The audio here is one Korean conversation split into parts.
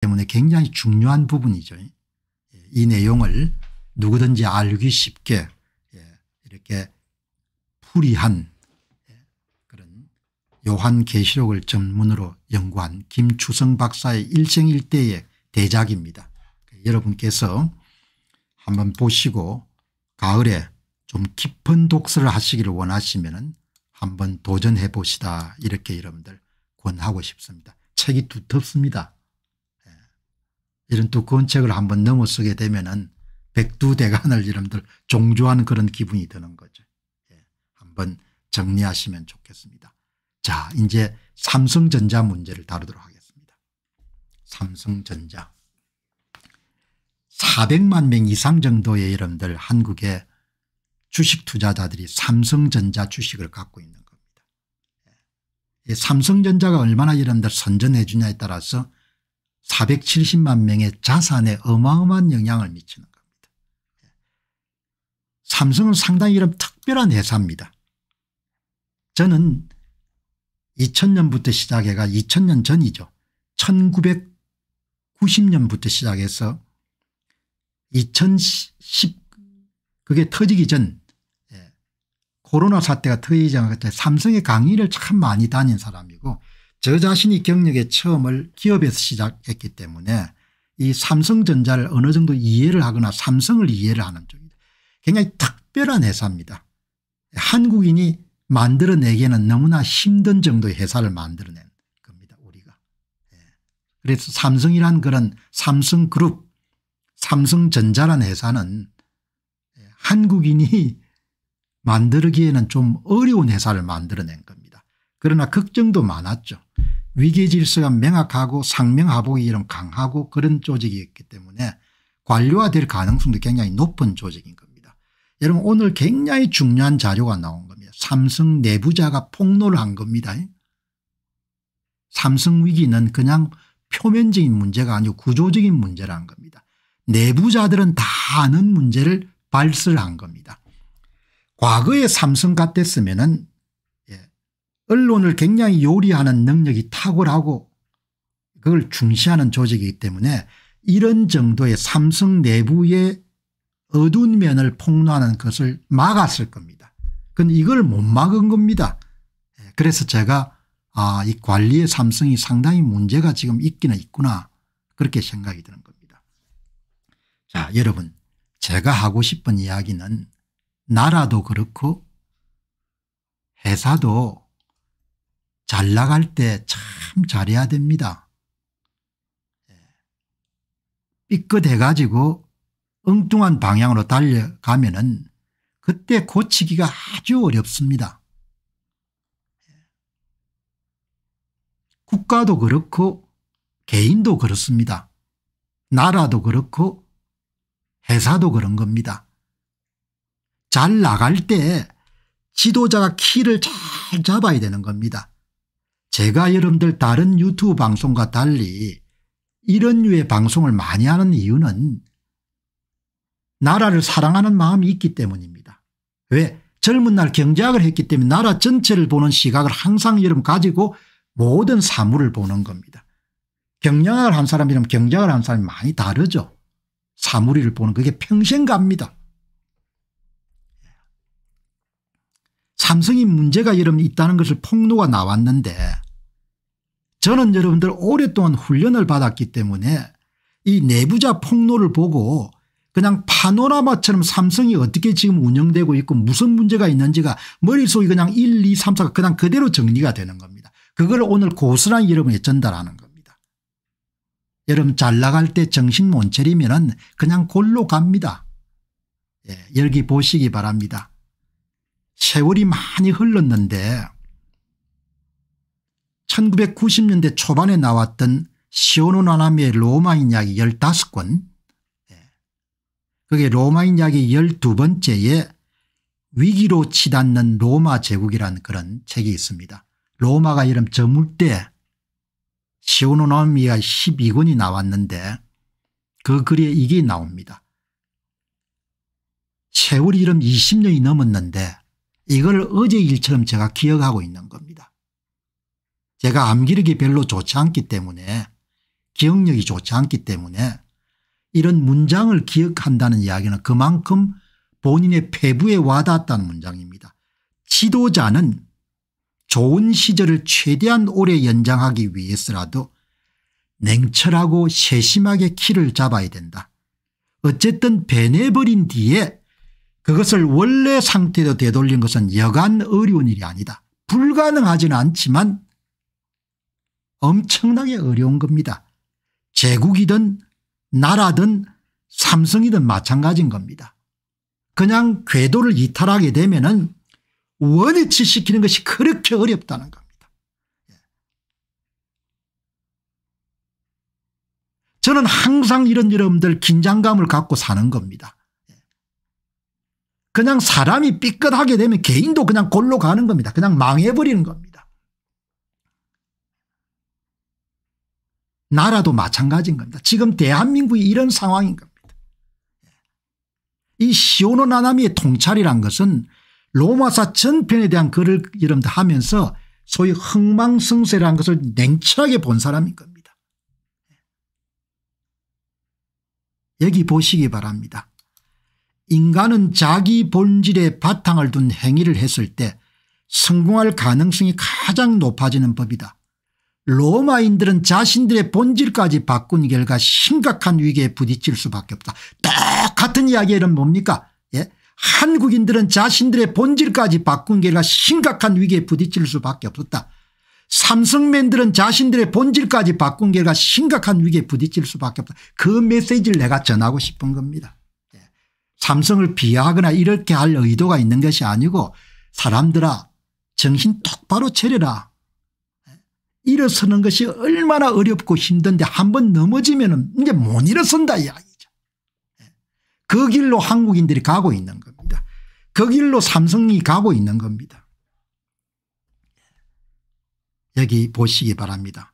때문에 굉장히 중요한 부분이죠. 이 내용을 누구든지 알기 쉽게 예, 이렇게 풀이한 예, 그런 요한계시록을 전문으로 연구한 김추성 박사의 일생일대의 대작입니다. 그 여러분께서 한번 보시고 가을에 좀 깊은 독서를 하시기를 원하시면 한번 도전해 보시다 이렇게 여러분들 권하고 싶습니다. 책이 두텁습니다. 이런 두꺼운 책을 한번 넘어쓰게 되면은 백두대간을 여러분들종조하는 그런 기분이 드는 거죠. 예. 한번 정리하시면 좋겠습니다. 자 이제 삼성전자 문제를 다루도록 하겠습니다. 삼성전자 400만 명 이상 정도의 여러분들 한국의 주식 투자자들이 삼성전자 주식을 갖고 있는 겁니다. 예, 삼성전자가 얼마나 이름들 선전해 주냐에 따라서 470만 명의 자산에 어마어마한 영향을 미치는 겁니다. 삼성은 상당히 이런 특별한 회사입니다. 저는 2000년부터 시작해가 2000년 전이죠. 1990년부터 시작해서 2010 그게 터지기 전 예, 코로나 사태가 터지기 전에 삼성의 강의를 참 많이 다닌 사람 저 자신이 경력의 처음을 기업에서 시작했기 때문에 이 삼성전자를 어느 정도 이해를 하거나 삼성을 이해를 하는 쪽입니다. 굉장히 특별한 회사입니다. 한국인이 만들어내기에는 너무나 힘든 정도의 회사를 만들어낸 겁니다 우리가. 예. 그래서 삼성이란 그런 삼성그룹 삼성전자란 회사는 예, 한국인이 만들기에는 좀 어려운 회사를 만들어낸 겁니다. 그러나 걱정도 많았죠. 위계 질서가 명확하고 상명하복이 이런 강하고 그런 조직이었기 때문에 관료화될 가능성도 굉장히 높은 조직인 겁니다. 여러분 오늘 굉장히 중요한 자료가 나온 겁니다. 삼성 내부자가 폭로를 한 겁니다. 삼성 위기는 그냥 표면적인 문제가 아니고 구조적인 문제라는 겁니다. 내부자들은 다 아는 문제를 발설한 겁니다. 과거에 삼성 같았으면 은 언론을 굉장히 요리하는 능력이 탁월하고 그걸 중시하는 조직이기 때문에 이런 정도의 삼성 내부의 어두운 면을 폭로하는 것을 막았을 겁니다. 근데 이걸 못 막은 겁니다. 예, 그래서 제가 아, 이 관리의 삼성이 상당히 문제가 지금 있기는 있구나 그렇게 생각이 드는 겁니다. 자 여러분 제가 하고 싶은 이야기는 나라도 그렇고 회사도 잘 나갈 때 참 잘해야 됩니다. 예. 삐끗해 가지고 엉뚱한 방향으로 달려가면 은 그때 고치기가 아주 어렵습니다. 예. 국가도 그렇고 개인도 그렇습니다. 나라도 그렇고 회사도 그런 겁니다. 잘 나갈 때 지도자가 키를 잘 잡아야 되는 겁니다. 제가 여러분들 다른 유튜브 방송과 달리 이런 류의 방송을 많이 하는 이유는 나라를 사랑하는 마음이 있기 때문입니다. 왜? 젊은 날 경제학을 했기 때문에 나라 전체를 보는 시각을 항상 여러분 가지고 모든 사물을 보는 겁니다. 경영학을 한 사람이랑 경제학을 한 사람이 많이 다르죠. 사물를 보는 그게 평생 갑니다. 삼성이 문제가 여러분 있다는 것을 폭로가 나왔는데 저는 여러분들 오랫동안 훈련을 받았기 때문에 이 내부자 폭로를 보고 그냥 파노라마처럼 삼성이 어떻게 지금 운영되고 있고 무슨 문제가 있는지가 머릿속에 그냥 1, 2, 3, 4가 그냥 그대로 정리가 되는 겁니다. 그걸 오늘 고스란히 여러분에 전달하는 겁니다. 여러분 잘 나갈 때 정신 못 차리면 그냥 골로 갑니다. 예, 여기 보시기 바랍니다. 세월이 많이 흘렀는데 1990년대 초반에 나왔던 시오노나나미의 로마인 이야기 15권 예. 그게 로마인 이야기 12번째에 위기로 치닫는 로마 제국이라는 그런 책이 있습니다. 로마가 이름 저물 때 시오노나미가 나 12권이 나왔는데 그 글에 이게 나옵니다. 세월이 이름 20년이 넘었는데 이걸 어제 일처럼 제가 기억하고 있는 겁니다. 제가 암기력이 별로 좋지 않기 때문에 기억력이 좋지 않기 때문에 이런 문장을 기억한다는 이야기는 그만큼 본인의 폐부에 와닿았다는 문장입니다. 지도자는 좋은 시절을 최대한 오래 연장하기 위해서라도 냉철하고 세심하게 키를 잡아야 된다. 어쨌든 배내버린 뒤에 그것을 원래 상태로 되돌린 것은 여간 어려운 일이 아니다. 불가능하지는 않지만 엄청나게 어려운 겁니다. 제국이든 나라든 삼성이든 마찬가지인 겁니다. 그냥 궤도를 이탈하게 되면 은 원위치시키는 것이 그렇게 어렵다는 겁니다. 예. 저는 항상 이런 여러분들 긴장감을 갖고 사는 겁니다. 그냥 사람이 삐끗하게 되면 개인도 그냥 골로 가는 겁니다. 그냥 망해버리는 겁니다. 나라도 마찬가지인 겁니다. 지금 대한민국이 이런 상황인 겁니다. 이 시오노 나나미의 통찰이란 것은 로마사 전편에 대한 글을 이름도 하면서 소위 흥망성쇠라는 것을 냉철하게 본 사람인 겁니다. 여기 보시기 바랍니다. 인간은 자기 본질에 바탕을 둔 행위를 했을 때 성공할 가능성이 가장 높아지는 법이다. 로마인들은 자신들의 본질까지 바꾼 결과 심각한 위기에 부딪힐 수밖에 없다. 똑같은 이야기는 뭡니까 예? 한국인들은 자신들의 본질까지 바꾼 결과 심각한 위기에 부딪힐 수밖에 없었다. 삼성맨들은 자신들의 본질까지 바꾼 결과 심각한 위기에 부딪힐 수밖에 없다. 그 메시지를 내가 전하고 싶은 겁니다. 삼성을 비하하거나 이렇게 할 의도가 있는 것이 아니고 사람들아 정신 똑바로 차려라. 일어서는 것이 얼마나 어렵고 힘든데 한 번 넘어지면 이제 못 일어선다 이야기죠. 그 길로 한국인들이 가고 있는 겁니다. 그 길로 삼성이 가고 있는 겁니다. 여기 보시기 바랍니다.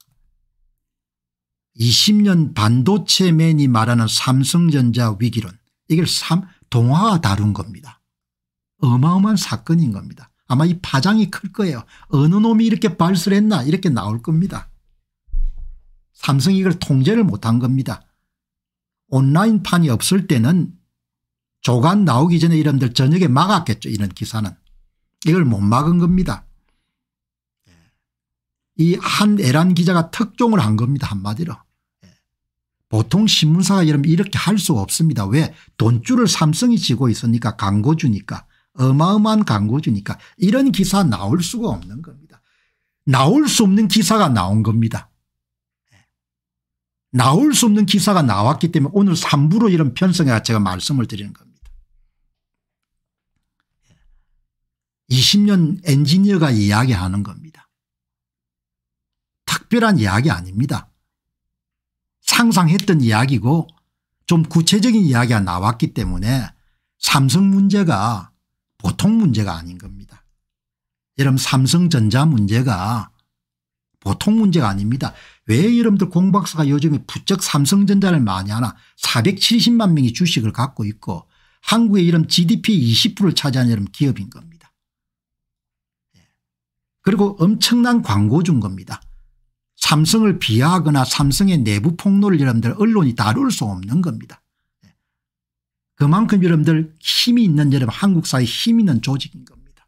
20년 반도체맨이 말하는 삼성전자 위기론 이걸 삼, 동화와 다룬 겁니다. 어마어마한 사건인 겁니다. 아마 이 파장이 클 거예요. 어느 놈이 이렇게 발설 했나 이렇게 나올 겁니다. 삼성이 이걸 통제를 못한 겁니다. 온라인판이 없을 때는 조간 나오기 전에 이런들 저녁에 막았겠죠. 이런 기사는. 이걸 못 막은 겁니다. 이한 애란 기자가 특종을 한 겁니다. 한마디로. 보통 신문사가 여러분 이렇게 할 수가 없습니다. 왜? 돈줄을 삼성이 지고 있으니까 광고주니까 어마어마한 광고주니까 이런 기사 나올 수가 없는 겁니다. 나올 수 없는 기사가 나온 겁니다. 예. 나올 수 없는 기사가 나왔기 때문에 오늘 3부로 이런 편성에 제가 말씀을 드리는 겁니다. 20년 예. 엔지니어가 이야기하는 겁니다. 특별한 이야기 아닙니다. 상상했던 이야기고 좀 구체적인 이야기가 나왔기 때문에 삼성 문제가 보통 문제가 아닌 겁니다. 여러분 삼성전자 문제가 보통 문제가 아닙니다. 왜 여러분들 공박사가 요즘에 부쩍 삼성전자를 많이 하나 470만 명이 주식을 갖고 있고 한국의 이런 GDP의 20%를 차지하는 이런 기업인 겁니다. 예. 그리고 엄청난 광고주 겁니다. 삼성을 비하하거나 삼성의 내부 폭로를 여러분들 언론이 다룰 수 없는 겁니다. 예. 그만큼 여러분들 힘이 있는 여러분 한국 사회 힘 있는 조직인 겁니다.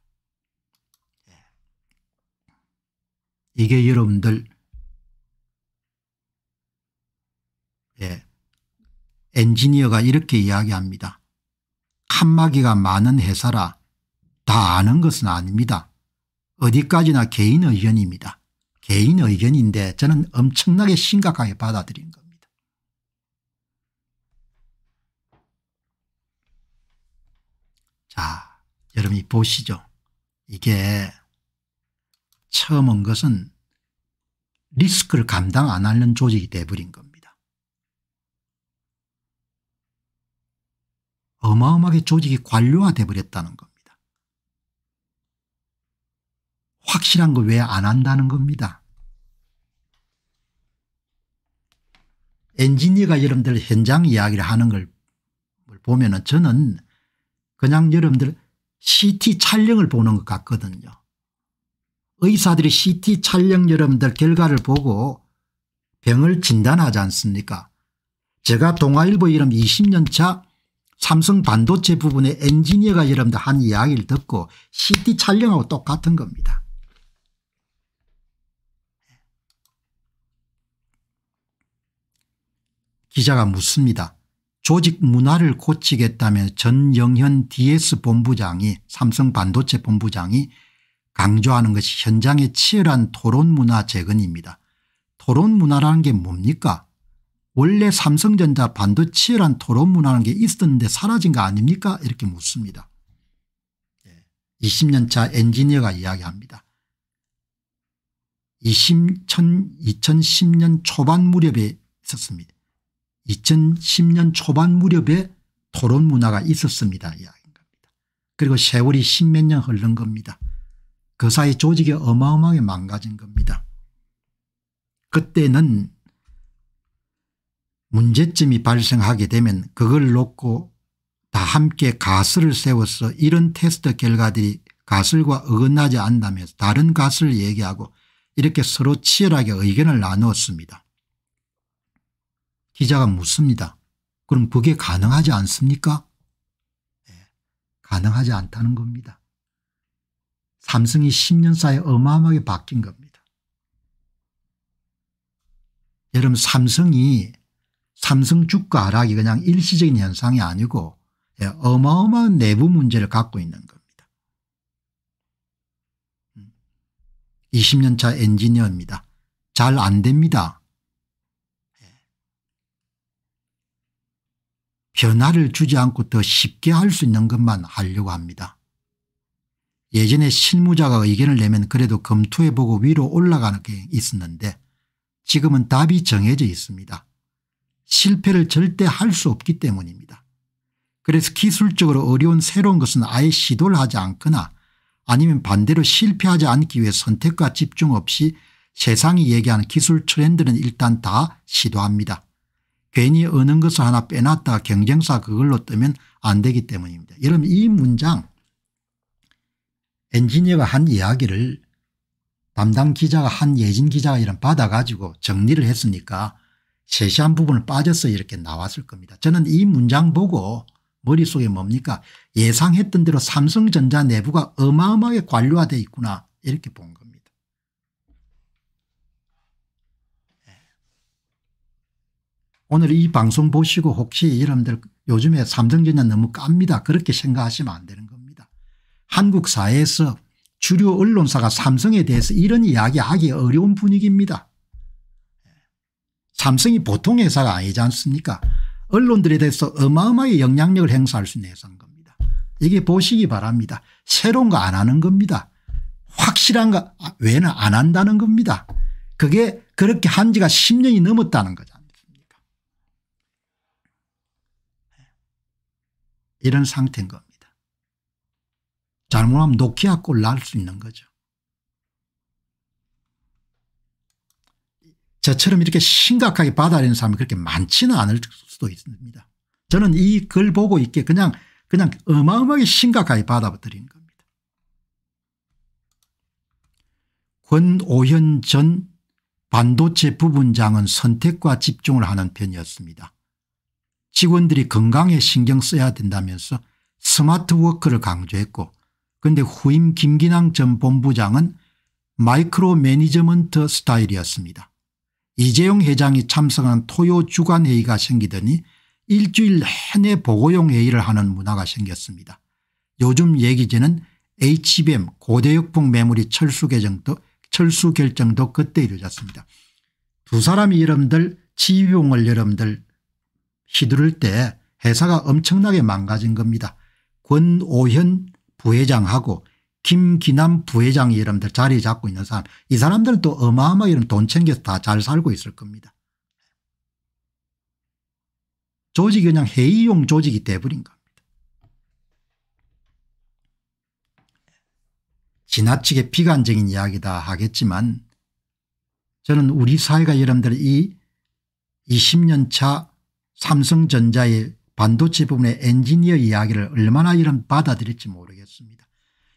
예. 이게 여러분들 예. 엔지니어가 이렇게 이야기합니다. 칸막이가 많은 회사라 다 아는 것은 아닙니다. 어디까지나 개인 의견입니다. 개인 의견인데 저는 엄청나게 심각하게 받아들인 겁니다. 자, 여러분이 보시죠. 이게 처음 온 것은 리스크를 감당 안 하는 조직이 돼버린 겁니다. 어마어마하게 조직이 관료화돼버렸다는 겁니다. 확실한 걸 왜 안 한다는 겁니다. 엔지니어가 여러분들 현장 이야기를 하는 걸 보면 은 저는 그냥 여러분들 CT 촬영을 보는 것 같거든요. 의사들이 CT 촬영 여러분들 결과를 보고 병을 진단하지 않습니까 제가 동아일보 이름 20년차 삼성 반도체 부분의 엔지니어가 여러분들 한 이야기를 듣고 CT 촬영하고 똑같은 겁니다. 기자가 묻습니다. 조직 문화를 고치겠다며 전영현 DS 본부장이 삼성 반도체 본부장이 강조하는 것이 현장의 치열한 토론 문화 재건입니다. 토론 문화라는 게 뭡니까? 원래 삼성전자 반도 치열한 토론 문화라는 게 있었는데 사라진 거 아닙니까? 이렇게 묻습니다. 20년 차 엔지니어가 이야기합니다. 20, 2010년 초반 무렵에 있었습니다. 2010년 초반 무렵에 토론 문화가 있었습니다. 이야기인 니다 그리고 세월이 십몇 년 흐른 겁니다. 그 사이 조직이 어마어마하게 망가진 겁니다. 그때는 문제점이 발생하게 되면 그걸 놓고 다 함께 가설을 세워서 이런 테스트 결과들이 가설과 어긋나지 않다면서 다른 가설을 얘기하고 이렇게 서로 치열하게 의견을 나누었습니다. 기자가 묻습니다. 그럼 그게 가능하지 않습니까? 네, 가능하지 않다는 겁니다. 삼성이 10년 사이에 어마어마하게 바뀐 겁니다. 여러분 삼성이 삼성 주가 하락이 그냥 일시적인 현상이 아니고 예, 어마어마한 내부 문제를 갖고 있는 겁니다. 20년 음, 차 엔지니어입니다. 잘 안 됩니다. 변화를 주지 않고 더 쉽게 할 수 있는 것만 하려고 합니다. 예전에 실무자가 의견을 내면 그래도 검토해보고 위로 올라가는 게 있었는데 지금은 답이 정해져 있습니다. 실패를 절대 할 수 없기 때문입니다. 그래서 기술적으로 어려운 새로운 것은 아예 시도를 하지 않거나 아니면 반대로 실패하지 않기 위해 선택과 집중 없이 세상이 얘기하는 기술 트렌드는 일단 다 시도합니다. 괜히 어느 것을 하나 빼놨다 경쟁사 그걸로 뜨면 안 되기 때문입니다. 여러분 이 문장 엔지니어가 한 이야기를 담당 기자가 한 예진 기자가 이런 받아가지고 정리를 했으니까 세시한 부분을 빠져서 이렇게 나왔을 겁니다. 저는 이 문장 보고 머릿속에 뭡니까 예상했던 대로 삼성전자 내부가 어마어마하게 관료화되어 있구나 이렇게 본 겁니다. 오늘 이 방송 보시고 혹시 여러분들 요즘에 삼성전자 너무 깝니다. 그렇게 생각하시면 안 되는 겁니다. 한국 사회에서 주류 언론사가 삼성에 대해서 이런 이야기하기 어려운 분위기입니다. 삼성이 보통 회사가 아니지 않습니까 언론들에 대해서 어마어마하게 영향력을 행사할 수 있는 회사인 겁니다. 이게 보시기 바랍니다. 새로운 거 안 하는 겁니다. 확실한 거 아, 외에는 안 한다는 겁니다. 그게 그렇게 한 지가 10년이 넘었다는 거죠. 이런 상태인 겁니다. 잘못하면 노키아 꼴 날 수 있는 거죠. 저처럼 이렇게 심각하게 받아들이는 사람이 그렇게 많지는 않을 수도 있습니다. 저는 이 글 보고 있게 그냥 그냥 어마어마하게 심각하게 받아들이는 겁니다. 권오현 전 반도체 부분장은 선택과 집중을 하는 편이었습니다. 직원들이 건강에 신경 써야 된다면서 스마트워크를 강조했고 그런데 후임 김기낭전 본부장은 마이크로 매니저먼트 스타일이었습니다. 이재용 회장이 참석한 토요 주간회의가 생기더니 일주일 내내 보고용 회의를 하는 문화가 생겼습니다. 요즘 얘기제는 HBM 고대역폭 매물이 철수 개정도 철수 결정도 그때 이루어졌습니다. 두 사람이 여러분들 지용을 휘 여러분들 휘두를 때 회사가 엄청나게 망가진 겁니다. 권오현 부회장하고 김기남 부회장이 여러분들 자리 잡고 있는 사람 이 사람들은 또어마어마하돈 챙겨서 다 잘 살고 있을 겁니다. 조직이 그냥 회의용 조직이 돼버린 겁니다. 지나치게 비관적인 이야기다 하겠지만 저는 우리 사회가 여러분들 이 20년 차 삼성전자의 반도체 부분의 엔지니어 이야기를 얼마나 이런 받아들일지 모르겠습니다.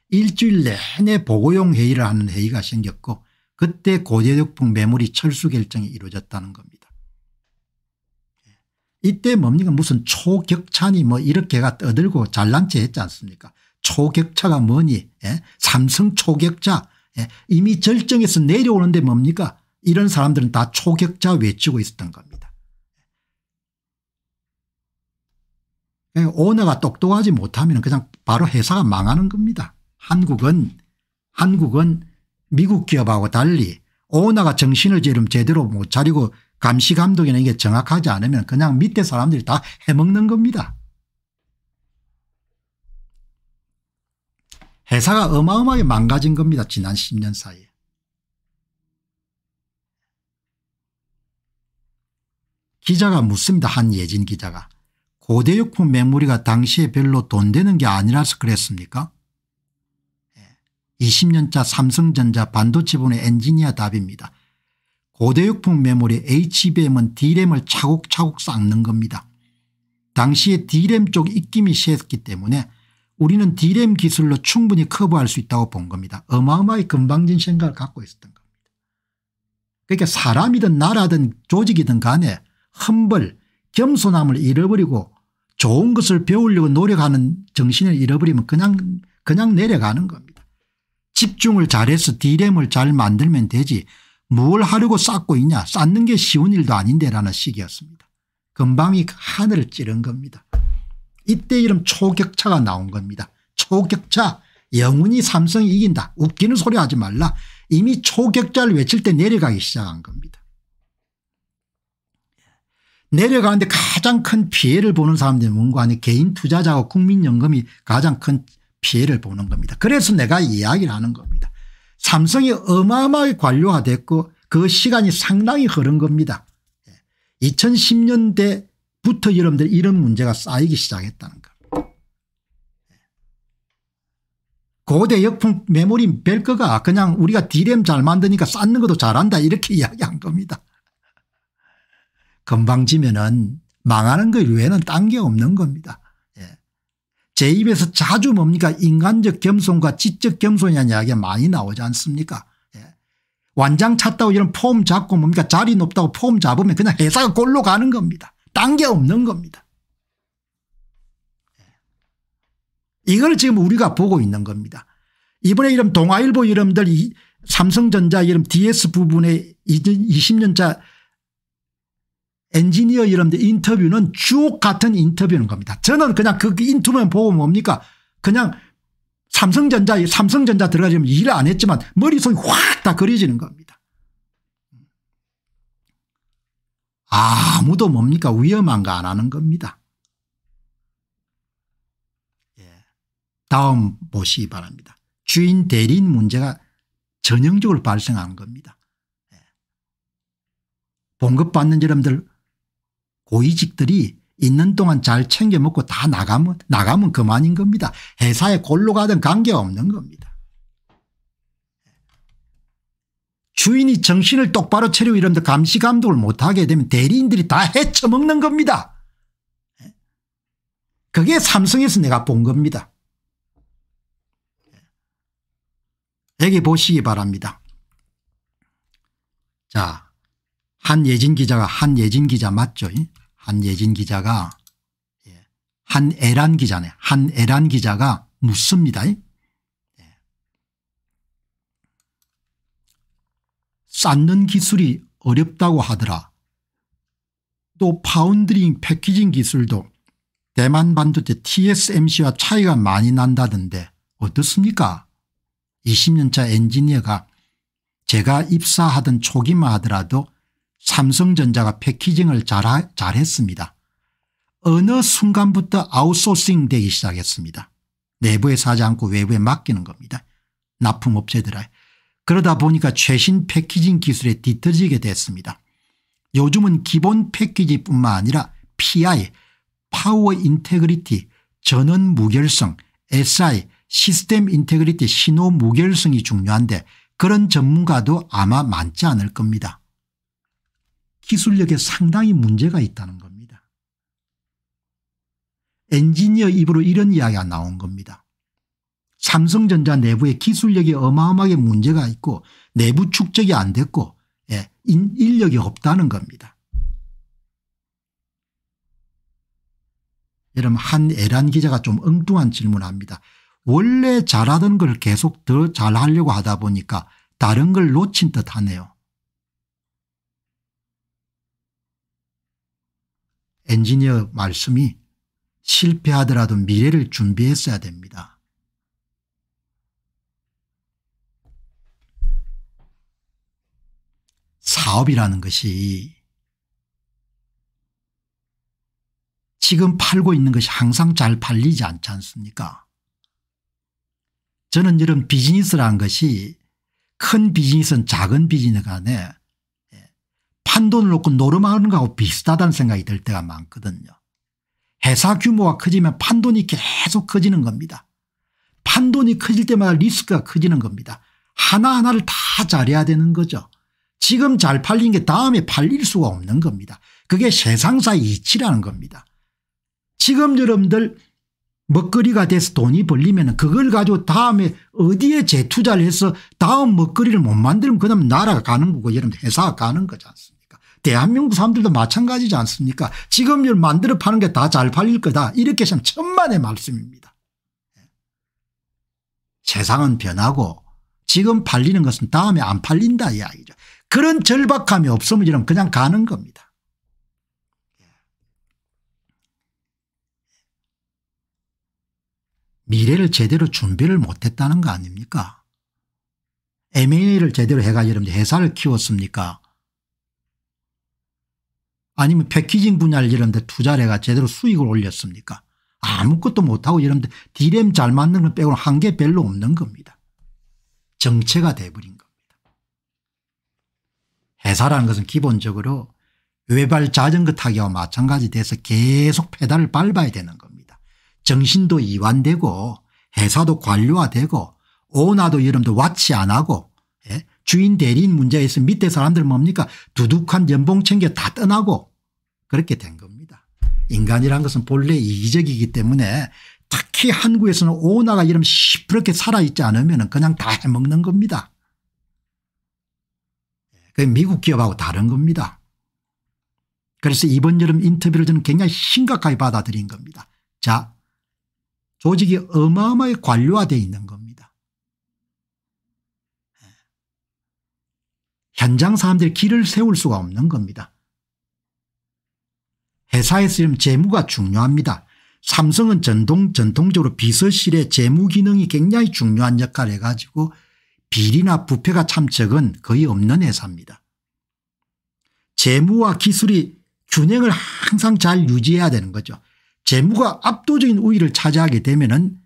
일주일 내내 보고용 회의를 하는 회의가 생겼고 그때 고대역풍 매물이 철수 결정이 이루어졌다는 겁니다. 예. 이때 뭡니까 무슨 초격차니 뭐 이렇게가 떠들고 잘난 체 했지 않습니까 초격차가 뭐니 예? 삼성 초격차 예? 이미 절정에서 내려오는데 뭡니까 이런 사람들은 다 초격차 외치고 있었던 겁니다. 오너가 예, 똑똑하지 못하면 그냥 바로 회사가 망하는 겁니다. 한국은 한국은 미국 기업하고 달리 오너가 정신을 지름 제대로 못 차리고 감시 감독이나 이게 정확하지 않으면 그냥 밑에 사람들이 다 해먹는 겁니다. 회사가 어마어마하게 망가진 겁니다. 지난 10년 사이에. 기자가 묻습니다. 한예진 기자가. 고대역품 메모리가 당시에 별로 돈 되는 게 아니라서 그랬습니까 20년차 예. 삼성전자 반도체 분의 엔지니어 답입니다. 고대역품 메모리 HBM은 D램을 차곡차곡 쌓는 겁니다. 당시에 D램 쪽 입김이 셌기 때문에 우리는 D램 기술로 충분히 커버할 수 있다고 본 겁니다. 어마어마하게 금방진 생각을 갖고 있었던 겁니다. 그러니까 사람이든 나라든 조직이든 간에 험벌, 겸손함을 잃어버리고 좋은 것을 배우려고 노력하는 정신을 잃어버리면 그냥 그냥 내려가는 겁니다. 집중을 잘해서 디램을 잘 만들면 되지 뭘 하려고 쌓고 있냐 쌓는 게 쉬운 일도 아닌데라는 식이었습니다. 금방이 하늘을 찌른 겁니다. 이때 이름 초격차가 나온 겁니다. 초격차 영원히 삼성이 이긴다. 웃기는 소리 하지 말라. 이미 초격자를 외칠 때 내려가기 시작한 겁니다. 내려가는데 가장 큰 피해를 보는 사람들이 뭔가 하니 개인 투자자와 국민연금이 가장 큰 피해를 보는 겁니다. 그래서 내가 이야기를 하는 겁니다. 삼성이 어마어마하게 관료화됐고 그 시간이 상당히 흐른 겁니다. 2010년대부터 예. 여러분들 이런 문제가 쌓이기 시작했다는 겁니다. 예. 고대 역품 메모리 별 거가 그냥 우리가 디램 잘 만드니까 쌓는 것도 잘한다 이렇게 이야기한 겁니다. 금방 지면은 망하는 것 외에는 딴 게 없는 겁니다. 예. 제 입에서 자주 뭡니까 인간적 겸손과 지적 겸손이라는 이야기가 많이 나오지 않습니까 예. 완장 찼다고 이런 폼 잡고 뭡니까 자리 높다고 폼 잡으면 그냥 회사가 골로 가는 겁니다. 딴 게 없는 겁니다. 예. 이걸 지금 우리가 보고 있는 겁니다. 이번에 이런 동아일보 이름들 삼성전자 이름 DS 부분에 20년차 엔지니어 여러분들 인터뷰는 쭉 같은 인터뷰인 겁니다. 저는 그냥 그 인터뷰만 보고 뭡니까 그냥 삼성전자 삼성전자 들어가지면 일을안 했지만 머릿속이 확 다 그려지는 겁니다. 아무도 뭡니까 위험한 거 안 하는 겁니다. 예. 다음 보시기 바랍니다. 주인 대리인 문제가 전형적으로 발생하는 겁니다. 예. 봉급받는 여러분들 고위직들이 있는 동안 잘 챙겨 먹고 다 나가면 나가면 그만인 겁니다. 회사에 골로 가든 관계없는 겁니다. 주인이 정신을 똑바로 차리고 이러데 감시감독을 못하게 되면 대리인들이 다 헤쳐먹는 겁니다. 그게 삼성에서 내가 본 겁니다. 여기 보시기 바랍니다. 자, 한예진 기자가 한예진 기자 맞죠? 한예진 기자가 예, 한애란 기자네. 한애란 기자가 묻습니다. 예. 쌓는 기술이 어렵다고 하더라. 또 파운드링 패키징 기술도 대만 반도체 TSMC와 차이가 많이 난다던데 어떻습니까? 20년차 엔지니어가 제가 입사하던 초기만 하더라도 삼성전자가 패키징을 잘, 잘했습니다. 어느 순간부터 아웃소싱 되기 시작했습니다. 내부에 사지 않고 외부에 맡기는 겁니다. 납품업체들에. 그러다 보니까 최신 패키징 기술에 뒤틀지게 됐습니다. 요즘은 기본 패키지뿐만 아니라 PI, 파워 인테그리티, 전원 무결성, SI, 시스템 인테그리티 신호 무결성이 중요한데 그런 전문가도 아마 많지 않을 겁니다. 기술력에 상당히 문제가 있다는 겁니다. 엔지니어 입으로 이런 이야기가 나온 겁니다. 삼성전자 내부에 기술력이 어마어마하게 문제가 있고 내부 축적이 안 됐고 예, 인력이 없다는 겁니다. 여러분 한 애란 기자가 좀 엉뚱한 질문합니다. 원래 잘하던 걸 계속 더 잘하려고 하다 보니까 다른 걸 놓친 듯 하네요. 엔지니어 말씀이 실패하더라도 미래를 준비했어야 됩니다. 사업이라는 것이 지금 팔고 있는 것이 항상 잘 팔리지 않지 않습니까 저는 이런 비즈니스라는 것이 큰 비즈니스는 작은 비즈니스 간에 판돈을 놓고 노름하는 거하고 비슷하다는 생각이 들 때가 많거든요. 회사 규모가 커지면 판돈이 계속 커지는 겁니다. 판돈이 커질 때마다 리스크가 커지는 겁니다. 하나하나를 다 잘해야 되는 거죠. 지금 잘 팔린 게 다음에 팔릴 수가 없는 겁니다. 그게 세상사 이치라는 겁니다. 지금 여러분들 먹거리가 돼서 돈이 벌리면 그걸 가지고 다음에 어디에 재투자를 해서 다음 먹거리를 못 만들면 그다음 나라가 가는 거고 여러분 회사가 가는 거지 않습니까 대한민국 사람들도 마찬가지지 않습니까 지금 만들어 파는 게 다 잘 팔릴 거다 이렇게 참 천만의 말씀입니다. 세상은 변하고 지금 팔리는 것은 다음에 안 팔린다 이야기죠. 그런 절박함이 없으면 이러면 그냥 가는 겁니다. 미래를 제대로 준비를 못했다는 거 아닙니까? M&A를 제대로 해가 여러 회사를 키웠습니까? 아니면 패키징 분야를 이런 데 투자를 해가 제대로 수익을 올렸습니까 아무것도 못하고 이런데 디램 잘 만든 걸 빼고는 한게 별로 없는 겁니다. 정체가 돼버린 겁니다. 회사라는 것은 기본적으로 외발 자전거 타기와 마찬가지 돼서 계속 페달을 밟아야 되는 겁니다. 정신도 이완되고 회사도 관료화되고 오나도 여름도 와치 안 하고 예? 주인 대리인 문제에서 밑에 사람들 뭡니까 두둑한 연봉 챙겨 다 떠나고 그렇게 된 겁니다. 인간이란 것은 본래 이기적이기 때문에 특히 한국에서는 오나가 이런 시퍼렇게 살아있지 않으면 그냥 다 해먹는 겁니다. 그 미국 기업하고 다른 겁니다. 그래서 이번 여름 인터뷰를 저는 굉장히 심각하게 받아들인 겁니다. 자 조직이 어마어마하게 관료화되어 있는 겁니다. 현장 사람들이 길을 세울 수가 없는 겁니다. 회사에서는 재무가 중요합니다. 삼성은 전통, 전통적으로 비서실의 재무 기능이 굉장히 중요한 역할을 해가지고 비리나 부패가 참적은 거의 없는 회사입니다. 재무와 기술이 균형을 항상 잘 유지해야 되는 거죠. 재무가 압도적인 우위를 차지하게 되면 은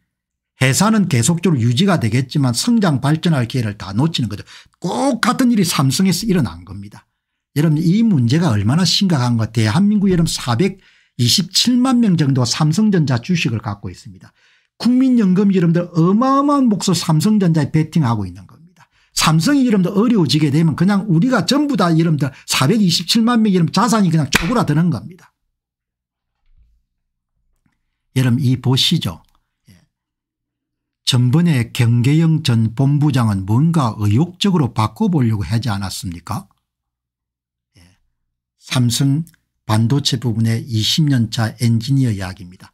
회사는 계속적으로 유지가 되겠지만 성장 발전할 기회를 다 놓치는 거죠. 꼭 같은 일이 삼성에서 일어난 겁니다. 여러분 이 문제가 얼마나 심각한 것 대한민국 여러분 427만 명 정도 삼성전자 주식을 갖고 있습니다. 국민연금 여러분들 어마어마한 목소리 삼성전자에 베팅하고 있는 겁니다. 삼성이 여러분들 어려워지게 되면 그냥 우리가 전부 다 여러분들 427만 명 여러분 자산이 그냥 쪼그라드는 겁니다. 여러분 이 보시죠. 예. 전번에 경계영 전 본부장은 뭔가 의욕적으로 바꿔보려고 하지 않았습니까 삼성 반도체 부분의 20년차 엔지니어 이야기입니다.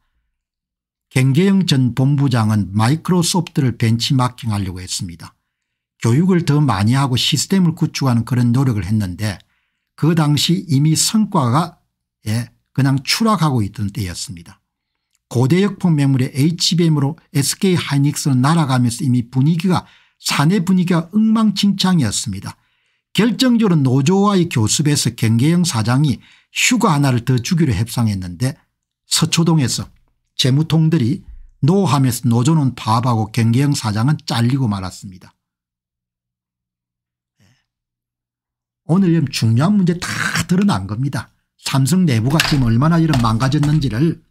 경계영 전 본부장은 마이크로소프트를 벤치마킹하려고 했습니다. 교육을 더 많이 하고 시스템을 구축하는 그런 노력을 했는데 그 당시 이미 성과가 예, 그냥 추락하고 있던 때였습니다. 고대역폭 매물의 HBM으로 SK하이닉스는 날아가면서 이미 분위기가 사내 분위기가 엉망진창이었습니다. 결정적으로 노조와의 교습에서 경계영 사장이 휴가 하나를 더 주기로 협상했는데 서초동에서 재무통들이 노하면서 노조는 파업하고 경계영 사장은 잘리고 말았습니다. 예. 오늘 중요한 문제 다 드러난 겁니다. 삼성 내부가 지금 얼마나 이런 망가졌는지를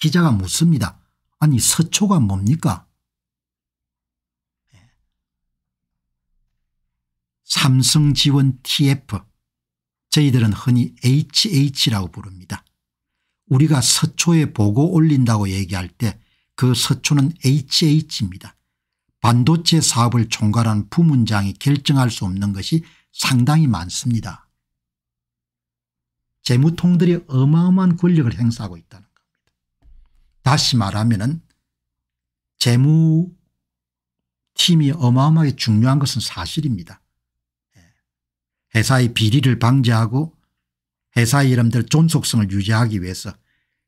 기자가 묻습니다. 아니 서초가 뭡니까? 삼성 지원 TF 저희들은 흔히 HH라고 부릅니다. 우리가 서초에 보고 올린다고 얘기할 때 그 서초는 HH입니다. 반도체 사업을 총괄한 부문장이 결정할 수 없는 것이 상당히 많습니다. 재무통들이 어마어마한 권력을 행사하고 있다는 겁니다. 다시 말하면 은 재무팀이 어마어마하게 중요한 것은 사실입니다. 회사의 비리를 방지하고 회사의 이름들 존속성을 유지하기 위해서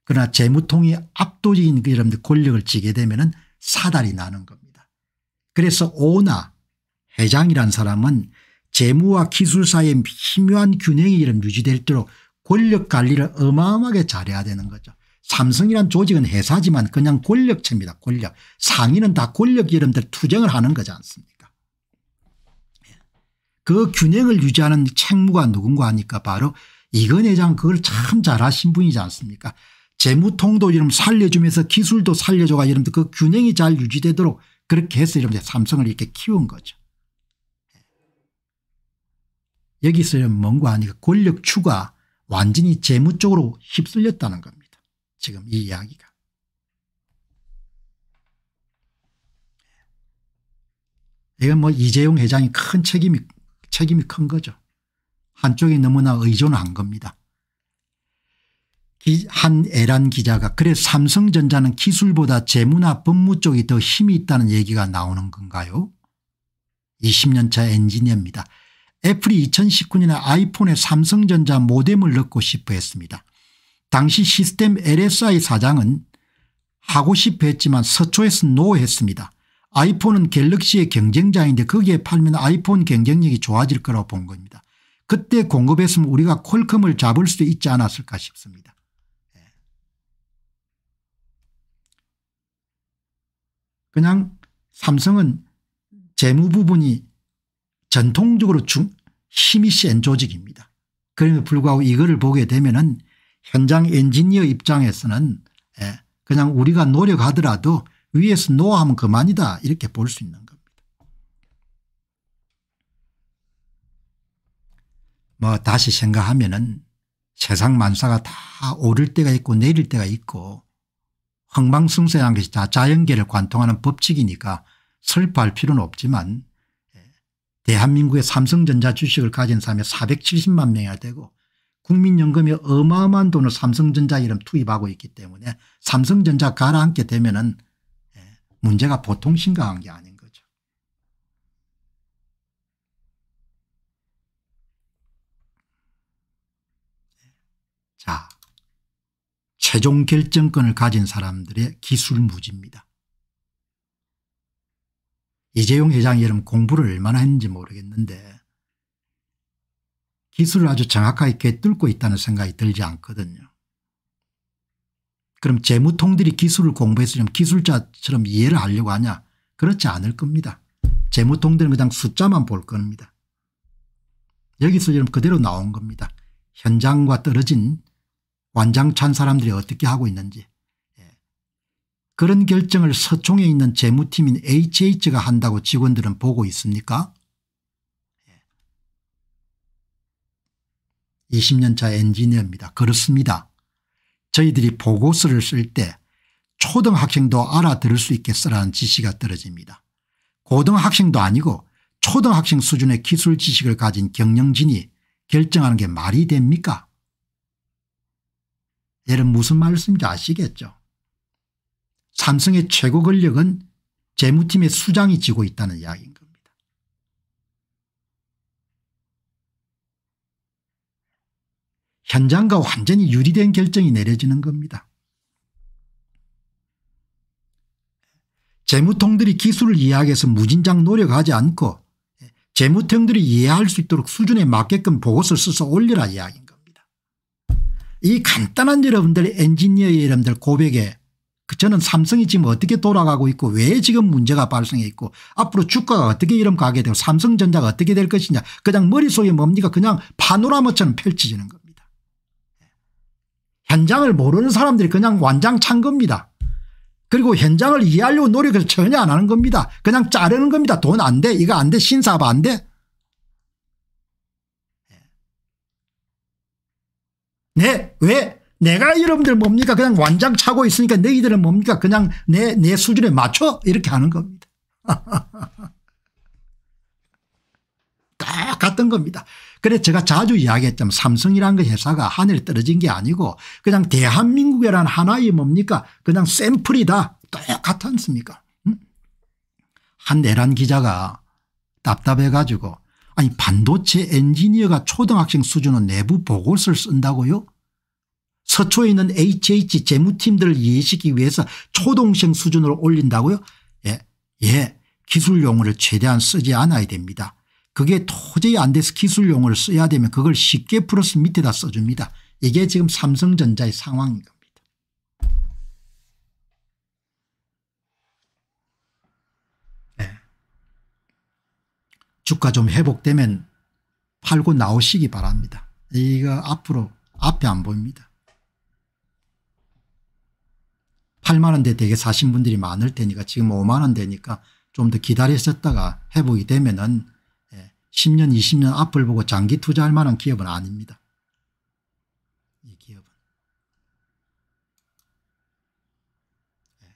그러나 재무통이 압도적인 그 이름들 권력을 쥐게 되면 사달이 나는 겁니다. 그래서 오나 회장이란 사람은 재무와 기술 사의 희묘한 균형이 이름 유지될도록 권력 관리를 어마어마하게 잘해야 되는 거죠. 삼성이란 조직은 회사지만 그냥 권력체입니다. 권력. 상인은다 권력 이름들 투쟁을 하는 거지 않습니까 그 균형을 유지하는 책무가 누군가 하니까 바로 이건 회장 그걸 참 잘하신 분이지 않습니까 재무통도 이름 살려주면서 기술도 살려줘가 이러면 그 균형이 잘 유지되도록 그렇게 해서 이러 삼성을 이렇게 키운 거죠. 여기서는 뭔가 아니고 권력 추가 완전히 재무 쪽으로 휩쓸렸다는 겁니다. 지금 이 이야기가. 이건 뭐 이재용 회장이 큰 책임이 책임이 큰 거죠. 한쪽에 너무나 의존한 겁니다. 한 애란 기자가 그래 삼성전자는 기술보다 재무나 법무 쪽이 더 힘이 있다는 얘기가 나오는 건가요 20년차 엔지니어입니다. 애플이 2019년에 아이폰에 삼성전자 모뎀을 넣고 싶어 했습니다. 당시 시스템 LSI 사장은 하고 싶어 했지만 서초에서 노했습니다. 아이폰은 갤럭시의 경쟁자인데 거기에 팔면 아이폰 경쟁력이 좋아질 거라고 본 겁니다. 그때 공급했으면 우리가 콜컴을 잡을 수도 있지 않았을까 싶습니다. 예. 그냥 삼성은 재무 부분이 전통적으로 중, 힘이 센 조직입니다. 그럼에도 불구하고 이거를 보게 되면 현장 엔지니어 입장에서는 예, 그냥 우리가 노력하더라도 위에서 노하면 그만이다 이렇게 볼 수 있는 겁니다. 뭐 다시 생각하면은 세상 만사가 다 오를 때가 있고 내릴 때가 있고 흥망성쇠한 것이 다 자연계를 관통하는 법칙이니까 설파할 필요는 없지만 예, 대한민국의 삼성전자 주식을 가진 사람이 470만 명이나 되고 국민연금이 어마어마한 돈을 삼성전자 이름 투입하고 있기 때문에 삼성전자 가라앉게 되면 은 문제가 보통 심각한 게 아닌 거죠. 자, 최종 결정권을 가진 사람들의 기술무지입니다. 이재용 회장이 이런 공부를 얼마나 했는지 모르겠는데 기술을 아주 정확하게 뚫고 있다는 생각이 들지 않거든요. 그럼 재무통들이 기술을 공부해서 좀 기술자처럼 이해를 하려고 하냐 그렇지 않을 겁니다. 재무통들은 그냥 숫자만 볼 겁니다. 여기서 지금 그대로 나온 겁니다. 현장과 떨어진 완장찬 사람들이 어떻게 하고 있는지 예. 그런 결정을 서총에 있는 재무팀인 HH가 한다고 직원들은 보고 있습니까? 20년차 예. 엔지니어입니다. 그렇습니다. 저희들이 보고서를 쓸 때 초등학생도 알아들을 수 있게 쓰라는 지시가 떨어집니다. 고등학생도 아니고 초등학생 수준의 기술 지식을 가진 경영진이 결정하는 게 말이 됩니까? 얘는 무슨 말씀인지 아시겠죠? 삼성의 최고 권력은 재무팀의 수장이 지고 있다는 이야기인 것. 현장과 완전히 유리된 결정이 내려지는 겁니다. 재무통들이 기술을 이해하기위해서 무진장 노력하지 않고 재무통들이 이해할 수 있도록 수준에 맞게끔 보고서를 써서 올려라 이야기인 겁니다. 이 간단한 여러분들 엔지니어 의 여러분들 고백에 그 저는 삼성이 지금 어떻게 돌아가고 있고 왜 지금 문제가 발생해 있고 앞으로 주가가 어떻게 이름 가게 되고 삼성전자가 어떻게 될 것이냐 그냥 머릿속에 뭡니까 그냥 파노라마처럼 펼쳐지는 겁니다. 현장을 모르는 사람들이 그냥 완장 찬 겁니다. 그리고 현장을 이해하려고 노력을 전혀 안 하는 겁니다. 그냥 자르는 겁니다. 돈 안 돼. 이거 안 돼. 신사업 안 돼. 네. 왜? 내가 여러분들 뭡니까? 그냥 완장 차고 있으니까 너희들은 뭡니까? 그냥 내, 내 수준에 맞춰? 이렇게 하는 겁니다. 똑같은 겁니다. 그래 제가 자주 이야기했지만 삼성이라는 그 회사가 하늘에 떨어진 게 아니고 그냥 대한민국이란 하나의 뭡니까 그냥 샘플이다 똑같지 않습니까 한 내란 기자가 답답해 가지고 아니 반도체 엔지니어가 초등학생 수준의 내부 보고서를 쓴다고요 서초에 있는 HH 재무팀들을 이해시키기 위해서 초등생 수준으로 올린다고요 예, 예. 기술 용어를 최대한 쓰지 않아야 됩니다. 그게 도저히 안 돼서 기술용어를 써야 되면 그걸 쉽게 풀어서 밑에다 써줍니다. 이게 지금 삼성전자의 상황인 겁니다. 네. 주가 좀 회복되면 팔고 나오시기 바랍니다. 이거 앞으로 앞에 안 보입니다. 8만원대 되게 사신 분들이 많을 테니까 지금 5만원대니까 좀 더 기다리셨다가 회복이 되면은 10년 20년 앞을 보고 장기 투자할 만한 기업은 아닙니다. 이 기업은. 예.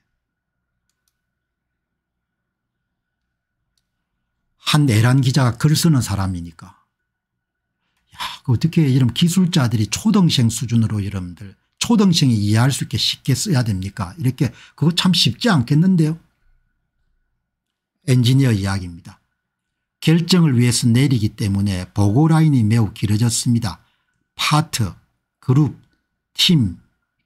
한 내란 기자가 글 쓰는 사람이니까 야, 그 어떻게 이런 기술자들이 초등생 수준으로 이름들 초등생이 이해할 수 있게 쉽게 써야 됩니까 이렇게 그거 참 쉽지 않겠는데요 엔지니어 이야기입니다. 결정을 위해서 내리기 때문에 보고 라인이 매우 길어졌습니다. 파트, 그룹, 팀,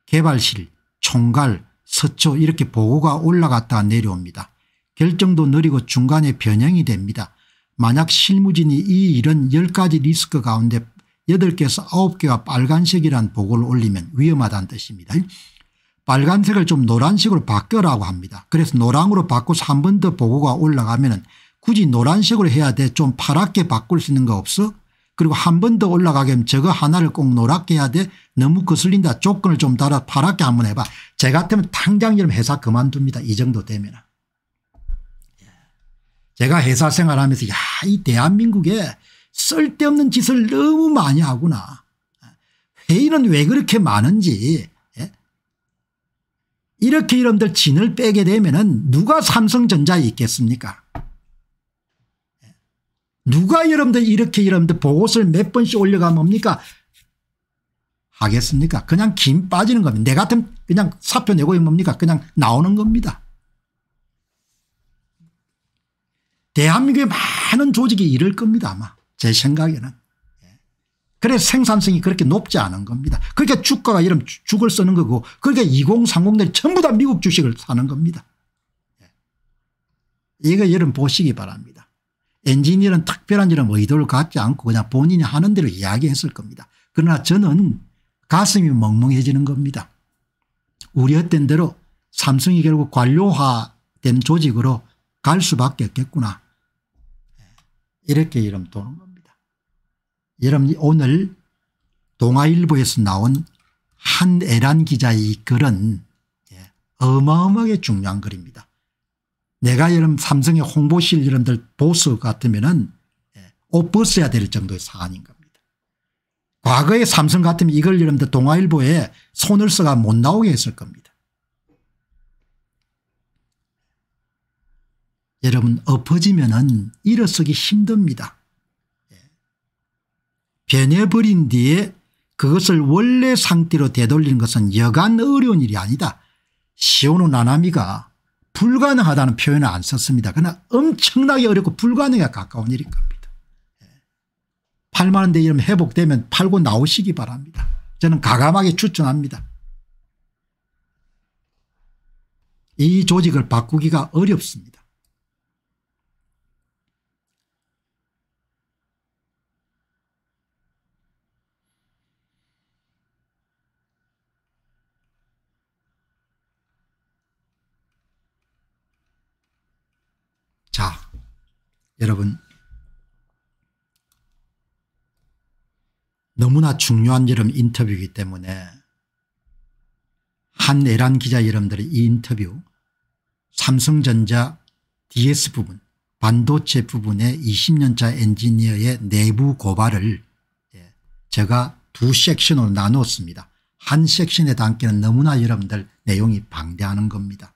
개발실, 총괄, 서초 이렇게 보고가 올라갔다 내려옵니다. 결정도 느리고 중간에 변형이 됩니다. 만약 실무진이 이 일은 10가지 리스크 가운데 8개에서 9개가 빨간색이란 보고를 올리면 위험하다는 뜻입니다. 빨간색을 좀 노란색으로 바뀌라고 합니다. 그래서 노랑으로 바꿔서 한 번 더 보고가 올라가면 은 굳이 노란색으로 해야 돼 좀 파랗게 바꿀 수 있는 거 없어 그리고 한 번 더 올라가게 하면 저거 하나를 꼭 노랗게 해야 돼 너무 거슬린다 조건을 좀 달아 파랗게 한 번 해봐 제 같으면 당장 이러 회사 그만둡니다 이 정도 되면 제가 회사 생활하면서 야이 대한민국에 쓸데없는 짓을 너무 많이 하구나 회의는 왜 그렇게 많은지 예? 이렇게 이름들 진을 빼게 되면 은 누가 삼성전자에 있겠습니까 누가 여러분들 이렇게 여러분들 보고서를 몇 번씩 올려가면 뭡니까 하겠습니까 그냥 김 빠지는 겁니다 내 같으면 그냥 사표 내고 뭡니까 그냥 나오는 겁니다 대한민국의 많은 조직이 이럴 겁니다 아마 제 생각에는 예. 그래서 생산성이 그렇게 높지 않은 겁니다 그러니까 주가가 이런 죽을 쓰는 거고 그러니까 2030들이 전부 다 미국 주식을 사는 겁니다 예. 이거 여러분 보시기 바랍니다 엔지니어는 특별한 이런 의도를 갖지 않고 그냥 본인이 하는 대로 이야기했을 겁니다. 그러나 저는 가슴이 멍멍해지는 겁니다. 우려했던 대로 삼성이 결국 관료화된 조직으로 갈 수밖에 없겠구나. 이렇게 이름 도는 겁니다. 여러분 오늘 동아일보에서 나온 한애란 기자의 글은 예, 어마어마하게 중요한 글입니다. 내가 이런 삼성의 홍보실 이런들 보수 같으면은 예, 옷 벗어야 될 정도의 사안인 겁니다. 과거에 삼성 같으면 이걸 이름대 동아일보에 손을 써가 못 나오게 했을 겁니다. 여러분 엎어지면은 일어서기 힘듭니다. 예. 변해버린 뒤에 그것을 원래 상태로 되돌리는 것은 여간 어려운 일이 아니다. 시오노 나나미가 불가능하다는 표현을 안 썼습니다. 그러나 엄청나게 어렵고 불가능에 가까운 일일 겁니다. 8만 예. 원대 이름 회복되면 팔고 나오시기 바랍니다. 저는 가감하게 추천합니다. 이 조직을 바꾸기가 어렵습니다. 여러분, 너무나 중요한 여름 인터뷰이기 때문에 한 애란 기자 여러분들의 이 인터뷰 삼성전자 DS 부분 반도체 부분의 20년차 엔지니어의 내부 고발을 예, 제가 두 섹션으로 나누었습니다. 한 섹션에 담기는 너무나 여러분들 내용이 방대하는 겁니다.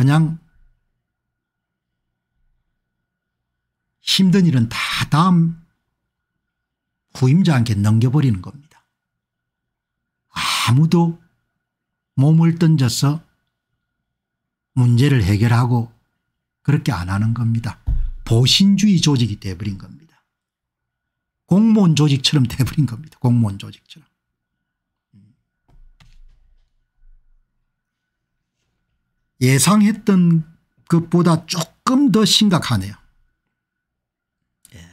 그냥 힘든 일은 다 다음 후임자한테 넘겨버리는 겁니다. 아무도 몸을 던져서 문제를 해결하고 그렇게 안 하는 겁니다. 보신주의 조직이 돼버린 겁니다. 공무원 조직처럼 돼버린 겁니다. 공무원 조직처럼. 예상했던 것보다 조금 더 심각하네요. 예.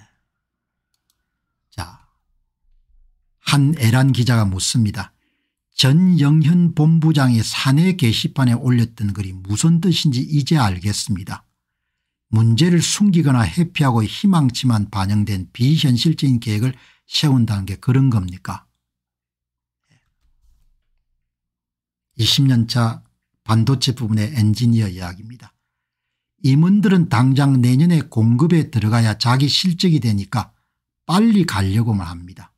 자, 한 애란 기자가 묻습니다. 전영현 본부장이 사내 게시판에 올렸던 글이 무슨 뜻인지 이제 알겠습니다. 문제를 숨기거나 회피하고 희망치만 반영된 비현실적인 계획을 세운다는 게 그런 겁니까 20년 차 반도체 부분의 엔지니어 이야기입니다. 임원들은 당장 내년에 공급에 들어가야 자기 실적이 되니까 빨리 가려고 합니다.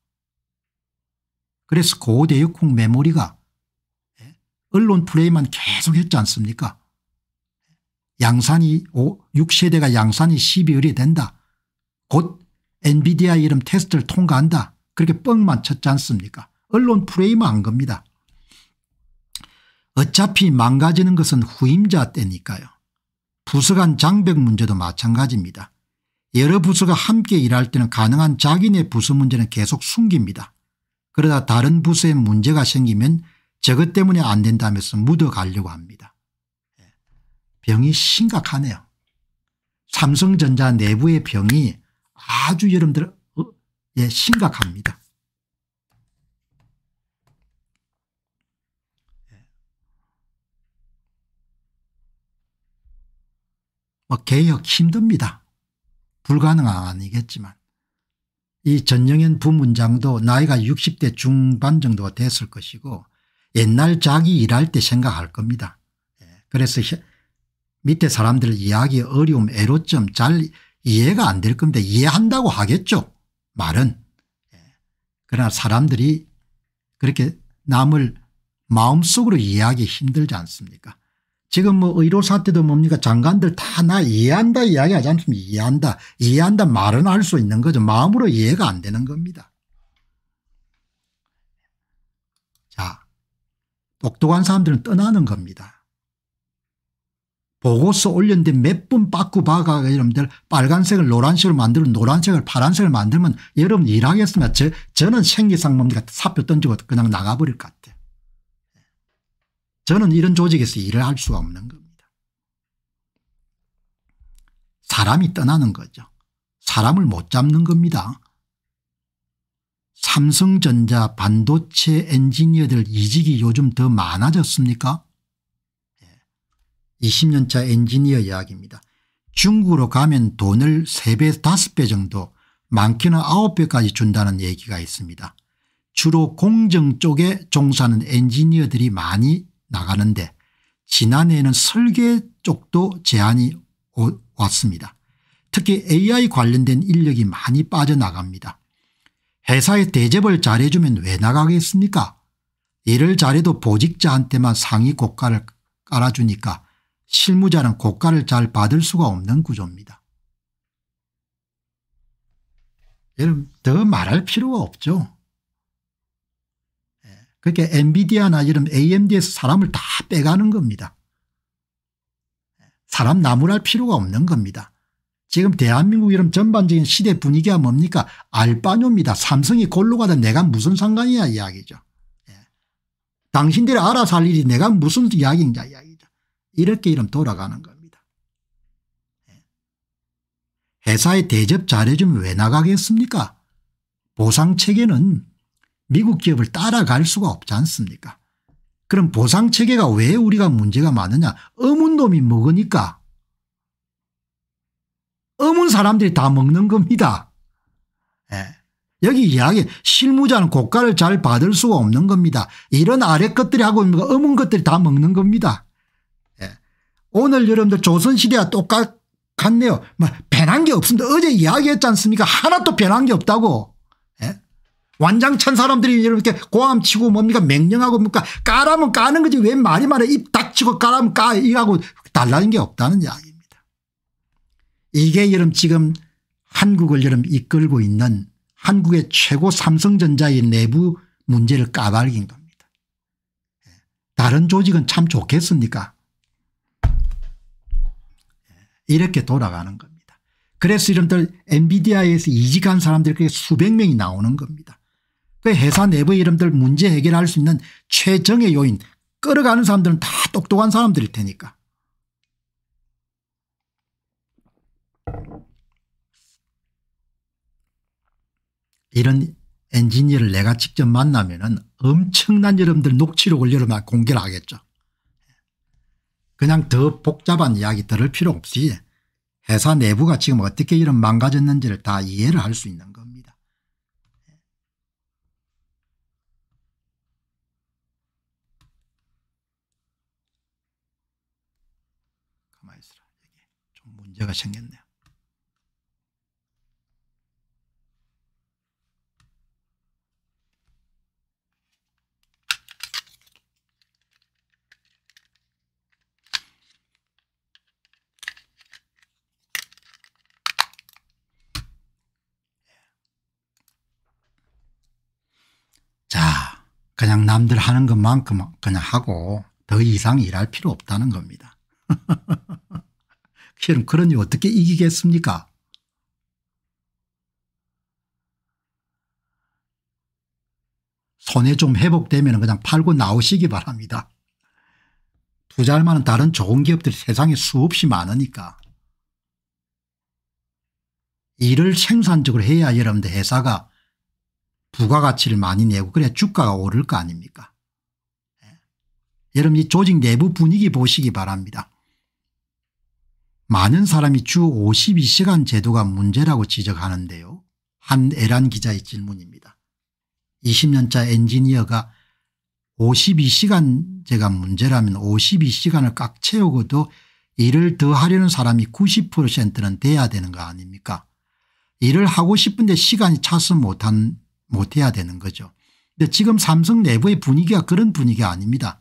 그래서 고대역풍 메모리가 예, 언론 플레이만 계속 했지 않습니까 양산이 5, 6세대가 양산이 12월이 된다. 곧 엔비디아 이름 테스트를 통과한다. 그렇게 뻥만 쳤지 않습니까 언론 플레이한 겁니다. 어차피 망가지는 것은 후임자 때니까요. 부서간 장벽 문제도 마찬가지입니다. 여러 부서가 함께 일할 때는 가능한 자기네 부서 문제는 계속 숨깁니다. 그러다 다른 부서에 문제가 생기면 저것 때문에 안 된다면서 묻어가려고 합니다. 예. 병이 심각하네요. 삼성전자 내부의 병이 아주 여러분들 어, 예, 심각합니다. 뭐 개혁 힘듭니다. 불가능 아니겠지만 이 전영현 부문장도 나이가 60대 중반 정도가 됐을 것이고 옛날 자기 일할 때 생각할 겁니다. 예, 그래서 밑에 사람들 이야기 어려움 애로점 잘 이해가 안 될 겁니다. 이해한다고 하겠죠 말은. 예, 그러나 사람들이 그렇게 남을 마음속으로 이해하기 힘들지 않습니까 지금 뭐 의료 사태도 뭡니까 장관들 다 나 이해한다 이야기하지 않습니까 이해한다 이해한다 말은 할 수 있는 거죠 마음으로 이해가 안 되는 겁니다. 자 똑똑한 사람들은 떠나는 겁니다. 보고서 올렸는데 몇 분 빠꾸 박아가 여러분들 빨간색을 노란색을만들면 노란색을 파란색을 만들면 여러분 일하겠습니다. 저, 저는 생기상 뭡니까 사표 던지고 그냥 나가버릴 것 같아요. 저는 이런 조직에서 일을 할 수가 없는 겁니다. 사람이 떠나는 거죠. 사람을 못 잡는 겁니다. 삼성전자 반도체 엔지니어들 이직이 요즘 더 많아졌습니까? 20년차 예. 엔지니어 이야기입니다. 중국으로 가면 돈을 3배 5배 정도 많게는 9배까지 준다는 얘기가 있습니다. 주로 공정 쪽에 종사하는 엔지니어들이 많이 나가는데 지난해에는 설계 쪽도 제한이 왔습니다. 특히 AI 관련된 인력이 많이 빠져나갑니다. 회사에 대접을 잘해주면 왜 나가겠습니까 일을 잘해도 보직자한테만 상위 고가를 깔아주니까 실무자는 고가를 잘 받을 수가 없는 구조입니다. 여러분 더 말할 필요가 없죠. 그렇게 엔비디아나 이런 amd에서 사람을 다 빼가는 겁니다. 사람 나무랄 필요가 없는 겁니다. 지금 대한민국 이런 전반적인 시대 분위기가 뭡니까 알바뇨입니다. 삼성이 골로 가다 내가 무슨 상관이야 이야기죠. 예. 당신들이 알아서 할 일이 내가 무슨 이야기인가 이야기죠. 이렇게 이름 돌아가는 겁니다. 예. 회사에 대접 잘해주면 왜 나가겠습니까 보상체계는 미국 기업을 따라갈 수가 없지 않습니까 그럼 보상체계가 왜 우리가 문제가 많느냐 어문놈이 먹으니까 어문 사람들이 다 먹는 겁니다. 예. 여기 이야기 실무자는 고가를 잘 받을 수가 없는 겁니다. 이런 아래 것들이 하고 있는 거 어문 것들이 다 먹는 겁니다. 예. 오늘 여러분들 조선시대와 똑같네요. 뭐 변한 게 없습니다. 어제 이야기했지 않습니까 하나도 변한 게 없다고. 완장찬 사람들이 이렇게 고함치고 뭡니까 맹령하고 뭡니까 까라면 까는 거지 왜 말이 말해 입 닥치고 까라면 까 이라고 달라는 게 없다는 이야기입니다. 이게 여러분 지금 한국을 여러분 이끌고 있는 한국의 최고 삼성전자의 내부 문제를 까발긴 겁니다. 예. 다른 조직은 참 좋겠습니까 예. 이렇게 돌아가는 겁니다. 그래서 이름들 엔비디아에서 이직한 사람들이 수백 명이 나오는 겁니다. 그 회사 내부 이름들 문제 해결할 수 있는 최정의 요인 끌어가는 사람들은 다 똑똑한 사람들일 테니까. 이런 엔지니어를 내가 직접 만나면 은 엄청난 여러분들 녹취록을 여러분 공개를 하겠죠. 그냥 더 복잡한 이야기 들을 필요 없이 회사 내부가 지금 어떻게 이런 망가졌는지를 다 이해를 할 수 있는 겁니다. 문제가 생겼네요. 자, 그냥 남들 하는 것만큼 그냥 하고 더 이상 일할 필요 없다는 겁니다. 그럼 그러니 어떻게 이기겠습니까? 손에 좀 회복되면 그냥 팔고 나오시기 바랍니다. 투자할 만한 다른 좋은 기업들이 세상에 수없이 많으니까. 일을 생산적으로 해야 여러분들 회사가 부가가치를 많이 내고 그래야 주가가 오를 거 아닙니까? 예. 여러분 이 조직 내부 분위기 보시기 바랍니다. 많은 사람이 주 52시간 제도가 문제라고 지적하는데요. 한 애란 기자의 질문입니다. 20년차 엔지니어가 52시간제가 문제라면 52시간을 꽉 채우고도 일을 더 하려는 사람이 90%는 돼야 되는 거 아닙니까 일을 하고 싶은데 시간이 차서 못한 못해야 되는 거죠. 근데 지금 삼성 내부의 분위기가 그런 분위기 아닙니다.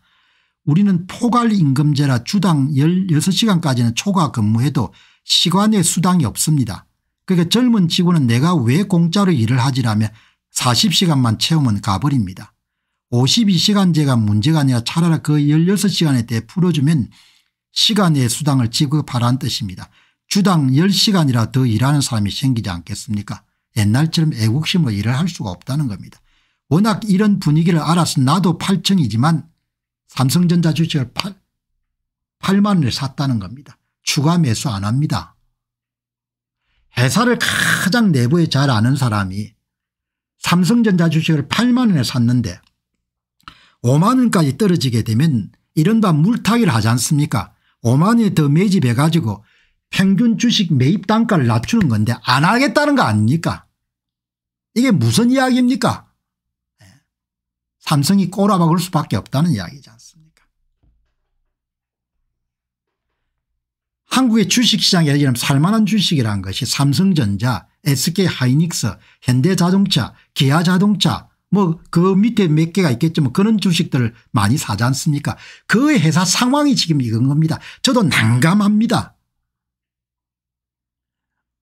우리는 포괄 임금제라 주당 16시간까지는 초과 근무해도 시간의 수당이 없습니다. 그러니까 젊은 직원은 내가 왜 공짜로 일을 하지라며 40시간만 채우면 가버립니다. 52시간제가 문제가 아니라 차라리 그 16시간에 대해 풀어주면 시간의 수당을 지급하라는 뜻입니다. 주당 10시간이라 더 일하는 사람이 생기지 않겠습니까 옛날처럼 애국심으로 일을 할 수가 없다는 겁니다. 워낙 이런 분위기를 알아서 나도 8층이지만 삼성전자 주식을 8, 8만 원에 샀다는 겁니다. 추가 매수 안 합니다. 회사를 가장 내부에 잘 아는 사람이 삼성전자 주식을 8만 원에 샀는데 5만 원까지 떨어지게 되면 이른바 물타기를 하지 않습니까 5만 원이 더 매집해 가지고 평균 주식 매입 단가를 낮추는 건데 안 하겠다는 거 아닙니까 이게 무슨 이야기입니까 삼성이 꼬라박을 수밖에 없다는 이야기지 않습니까 한국의 주식시장에 지금 살만한 주식이라는 것이 삼성전자 SK하이닉스 현대자동차 기아자동차 뭐 그 밑에 몇 개가 있겠지만 뭐 그런 주식들을 많이 사지 않습니까 그 회사 상황이 지금 이건 겁니다. 저도 난감합니다.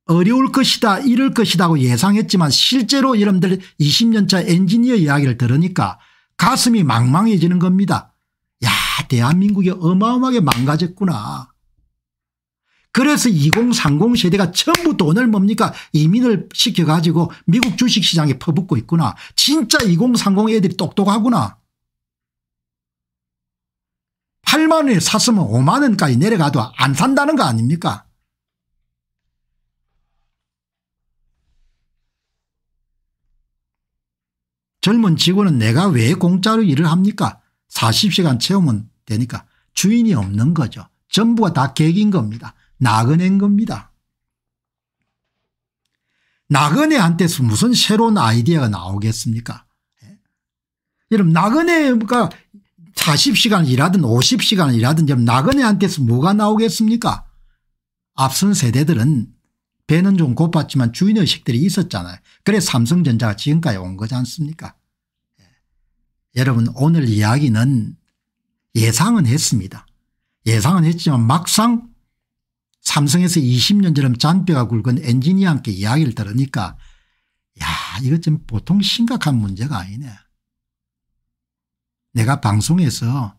어려울 것이다 이럴 것이다 고 예상했지만 실제로 여러분들 20년차 엔지니어 이야기를 들으니까 가슴이 망망해지는 겁니다. 야 대한민국이 어마어마하게 망가졌구나. 그래서 2030 세대가 전부 돈을 뭡니까 이민을 시켜가지고 미국 주식시장에 퍼붓고 있구나. 진짜 2030 애들이 똑똑하구나. 8만 원에 샀으면 5만 원까지 내려가도 안 산다는 거 아닙니까 젊은 직원은 내가 왜 공짜로 일을 합니까 40시간 채우면 되니까 주인이 없는 거죠. 전부가 다 계획인 겁니다. 나그네인 겁니다. 나그네한테 서 무슨 새로운 아이디어가 나오겠습니까 예. 여러분 나그네가 40시간 일하든 50시간 일하든 나그네한테서 뭐가 나오겠습니까 앞선 세대들은 배는 좀 고팠지만 주인의식들이 있었잖아요. 그래 삼성전자가 지금까지 온 거지 않습니까 여러분 오늘 이야기는 예상은 했습니다. 예상은 했지만 막상 삼성에서 20년처럼 잔뼈가 굵은 엔지니어 함께 이야기를 들으니까 야 이것 좀 보통 심각한 문제가 아니네. 내가 방송에서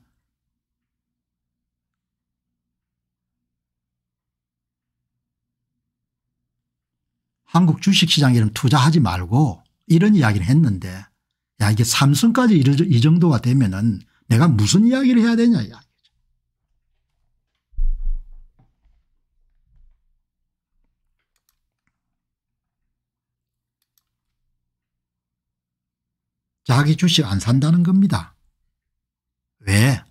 한국 주식시장 이름 투자하지 말고 이런 이야기를 했는데 야 이게 삼성까지 이 정도가 되면 은 내가 무슨 이야기를 해야 되냐 야 자기 주식 안 산다는 겁니다. 왜?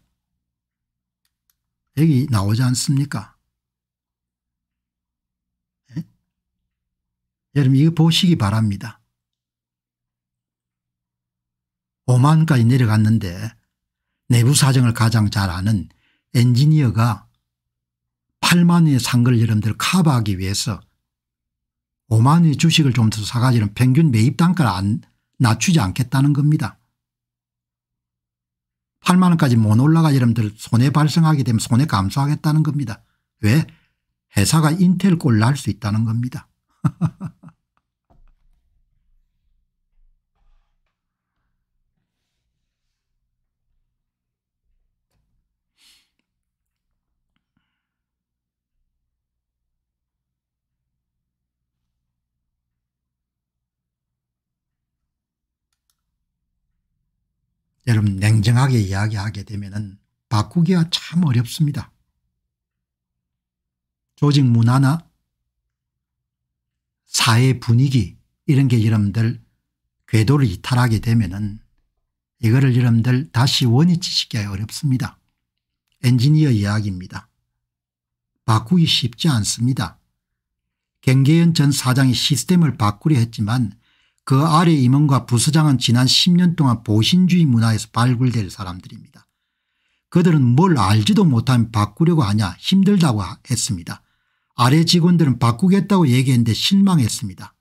여기 나오지 않습니까? 예? 여러분 이거 보시기 바랍니다. 5만까지 내려갔는데 내부 사정을 가장 잘 아는 엔지니어가 8만 원의 상걸 여러분들 커버하기 위해서 5만 원의 주식을 좀 더 사가지는 평균 매입 단가를 안 낮추지 않겠다는 겁니다. 8만 원까지 못 올라가 여러분들 손해 발생하게 되면 손해 감소하겠다는 겁니다. 왜? 회사가 인텔 꼴 날 수 있다는 겁니다. 여러분 냉정하게 이야기하게 되면 바꾸기가 참 어렵습니다. 조직 문화나 사회 분위기 이런 게 여러분들 궤도를 이탈하게 되면 이거를 여러분들 다시 원위치 시키기 어렵습니다. 엔지니어 이야기입니다. 바꾸기 쉽지 않습니다. 경계연전 사장이 시스템을 바꾸려 했지만 그 아래 임원과 부서장은 지난 10년 동안 보신주의 문화에서 발굴될 사람들입니다. 그들은 뭘 알지도 못하면 바꾸려고 하냐 힘들다고 했습니다. 아래 직원들은 바꾸겠다고 얘기했는데 실망했습니다.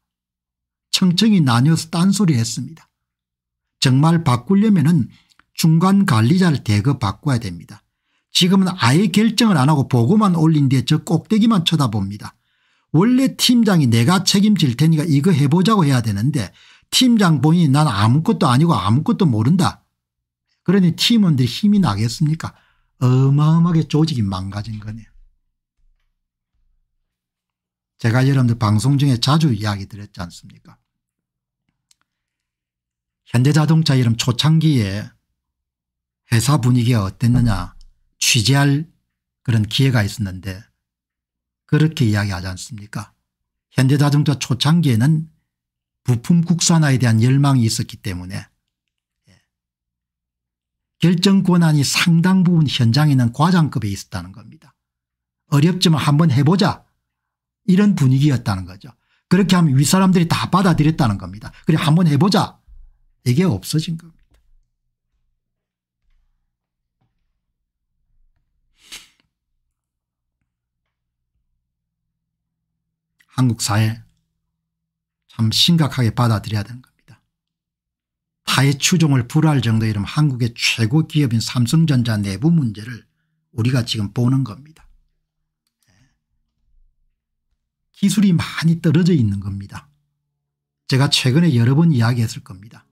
청청이 나뉘어서 딴소리 했습니다. 정말 바꾸려면 은 중간 관리자를 대거 바꿔야 됩니다. 지금은 아예 결정을 안 하고 보고만 올린 뒤에 저 꼭대기만 쳐다봅니다. 원래 팀장이 내가 책임질 테니까 이거 해보자고 해야 되는데 팀장 본인이 난 아무것도 아니고 아무것도 모른다. 그러니 팀원들이 힘이 나겠습니까 어마어마하게 조직이 망가진 거네요. 제가 여러분들 방송 중에 자주 이야기 드렸지 않습니까 현대자동차 이름 초창기에 회사 분위기가 어땠느냐 취재할 그런 기회가 있었는데 그렇게 이야기하지 않습니까 현대자동차 초창기에는 부품 국산화에 대한 열망이 있었기 때문에 예. 결정 권한이 상당 부분 현장에는 과장급에 있었다는 겁니다. 어렵지만 한번 해보자 이런 분위기였다는 거죠. 그렇게 하면 윗사람들이 다 받아들였다는 겁니다. 그래 한번 해보자 이게 없어진 겁니다. 한국 사회 참 심각하게 받아들여야 되는 겁니다. 타의 추종을 불할 정도의 이런 한국의 최고 기업인 삼성전자 내부 문제를 우리가 지금 보는 겁니다. 예. 기술이 많이 떨어져 있는 겁니다. 제가 최근에 여러 번 이야기했을 겁니다.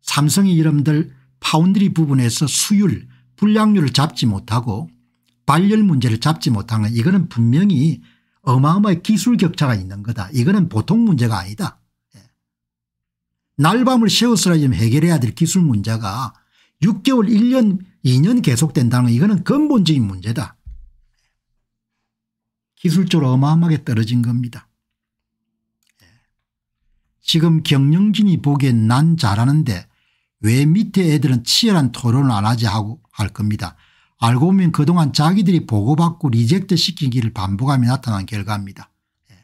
삼성이 이름들 파운드리 부분에서 수율, 불량률을 잡지 못하고 발열 문제를 잡지 못한 건 이거는 분명히 어마어마한 기술 격차가 있는 거다. 이거는 보통 문제가 아니다. 예. 날밤을 세우스라 지금 해결해야 될 기술 문제가 6개월 1년 2년 계속된다는 건 이거는 근본적인 문제다. 기술적으로 어마어마하게 떨어진 겁니다. 예. 지금 경영진이 보기엔 난 잘하는데 왜 밑에 애들은 치열한 토론을 안 하지 하고 할 겁니다. 알고 보면 그동안 자기들이 보고받고 리젝트 시킨 길을 반복하며 나타난 결과입니다. 예.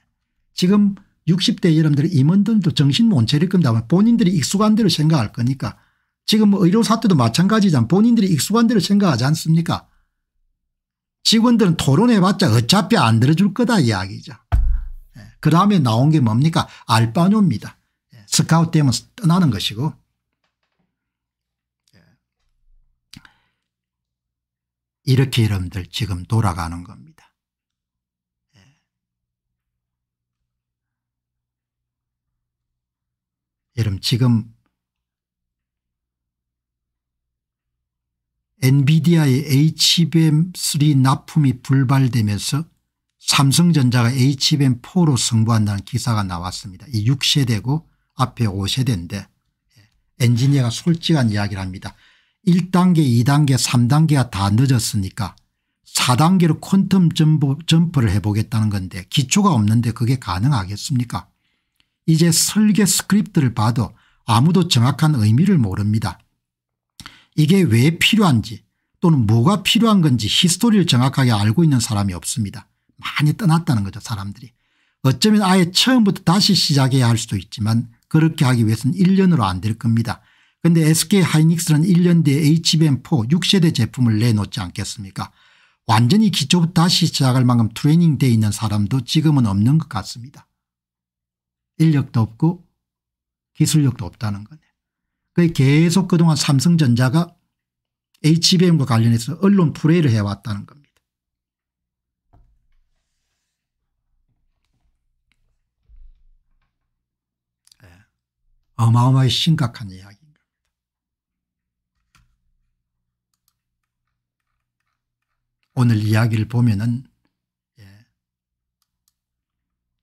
지금 60대 여러분들 임원들도 정신 못 차릴 겁니다. 본인들이 익숙한 대로 생각할 거니까. 지금 뭐 의료 사태도 마찬가지잖아. 본인들이 익숙한 대로 생각하지 않습니까? 직원들은 토론해봤자 어차피 안 들어줄 거다 이야기죠. 예. 그 다음에 나온 게 뭡니까? 알바뇨입니다. 예. 스카웃 되면 떠나는 것이고 이렇게 여러분들 지금 돌아가는 겁니다. 예. 여러분 지금 엔비디아의 HBM3 납품이 불발되면서 삼성전자가 HBM4로 승부한다는 기사가 나왔습니다. 이 6세대고 앞에 5세대인데 예. 엔지니어가 솔직한 이야기를 합니다. 1단계 2단계 3단계가 다 늦었으니까 4단계로 퀀텀 점프, 점프를 해보겠다는 건데 기초가 없는데 그게 가능하겠습니까 이제 설계 스크립트를 봐도 아무도 정확한 의미를 모릅니다. 이게 왜 필요한지 또는 뭐가 필요한 건지 히스토리를 정확하게 알고 있는 사람이 없습니다. 많이 떠났다는 거죠 사람들이. 어쩌면 아예 처음부터 다시 시작해야 할 수도 있지만 그렇게 하기 위해서는 1년으로 안 될 겁니다. 근데 SK 하이닉스는 1년 뒤에 HBM4 6세대 제품을 내놓지 않겠습니까 완전히 기초부터 다시 시작할 만큼 트레이닝돼 있는 사람도 지금은 없는 것 같습니다. 인력도 없고 기술력도 없다는 거네. 그게 계속 그동안 삼성전자가 HBM과 관련해서 언론 프레이를 해왔다는 겁니다. 예. 어마어마히 심각한 이야기. 오늘 이야기를 보면은 예.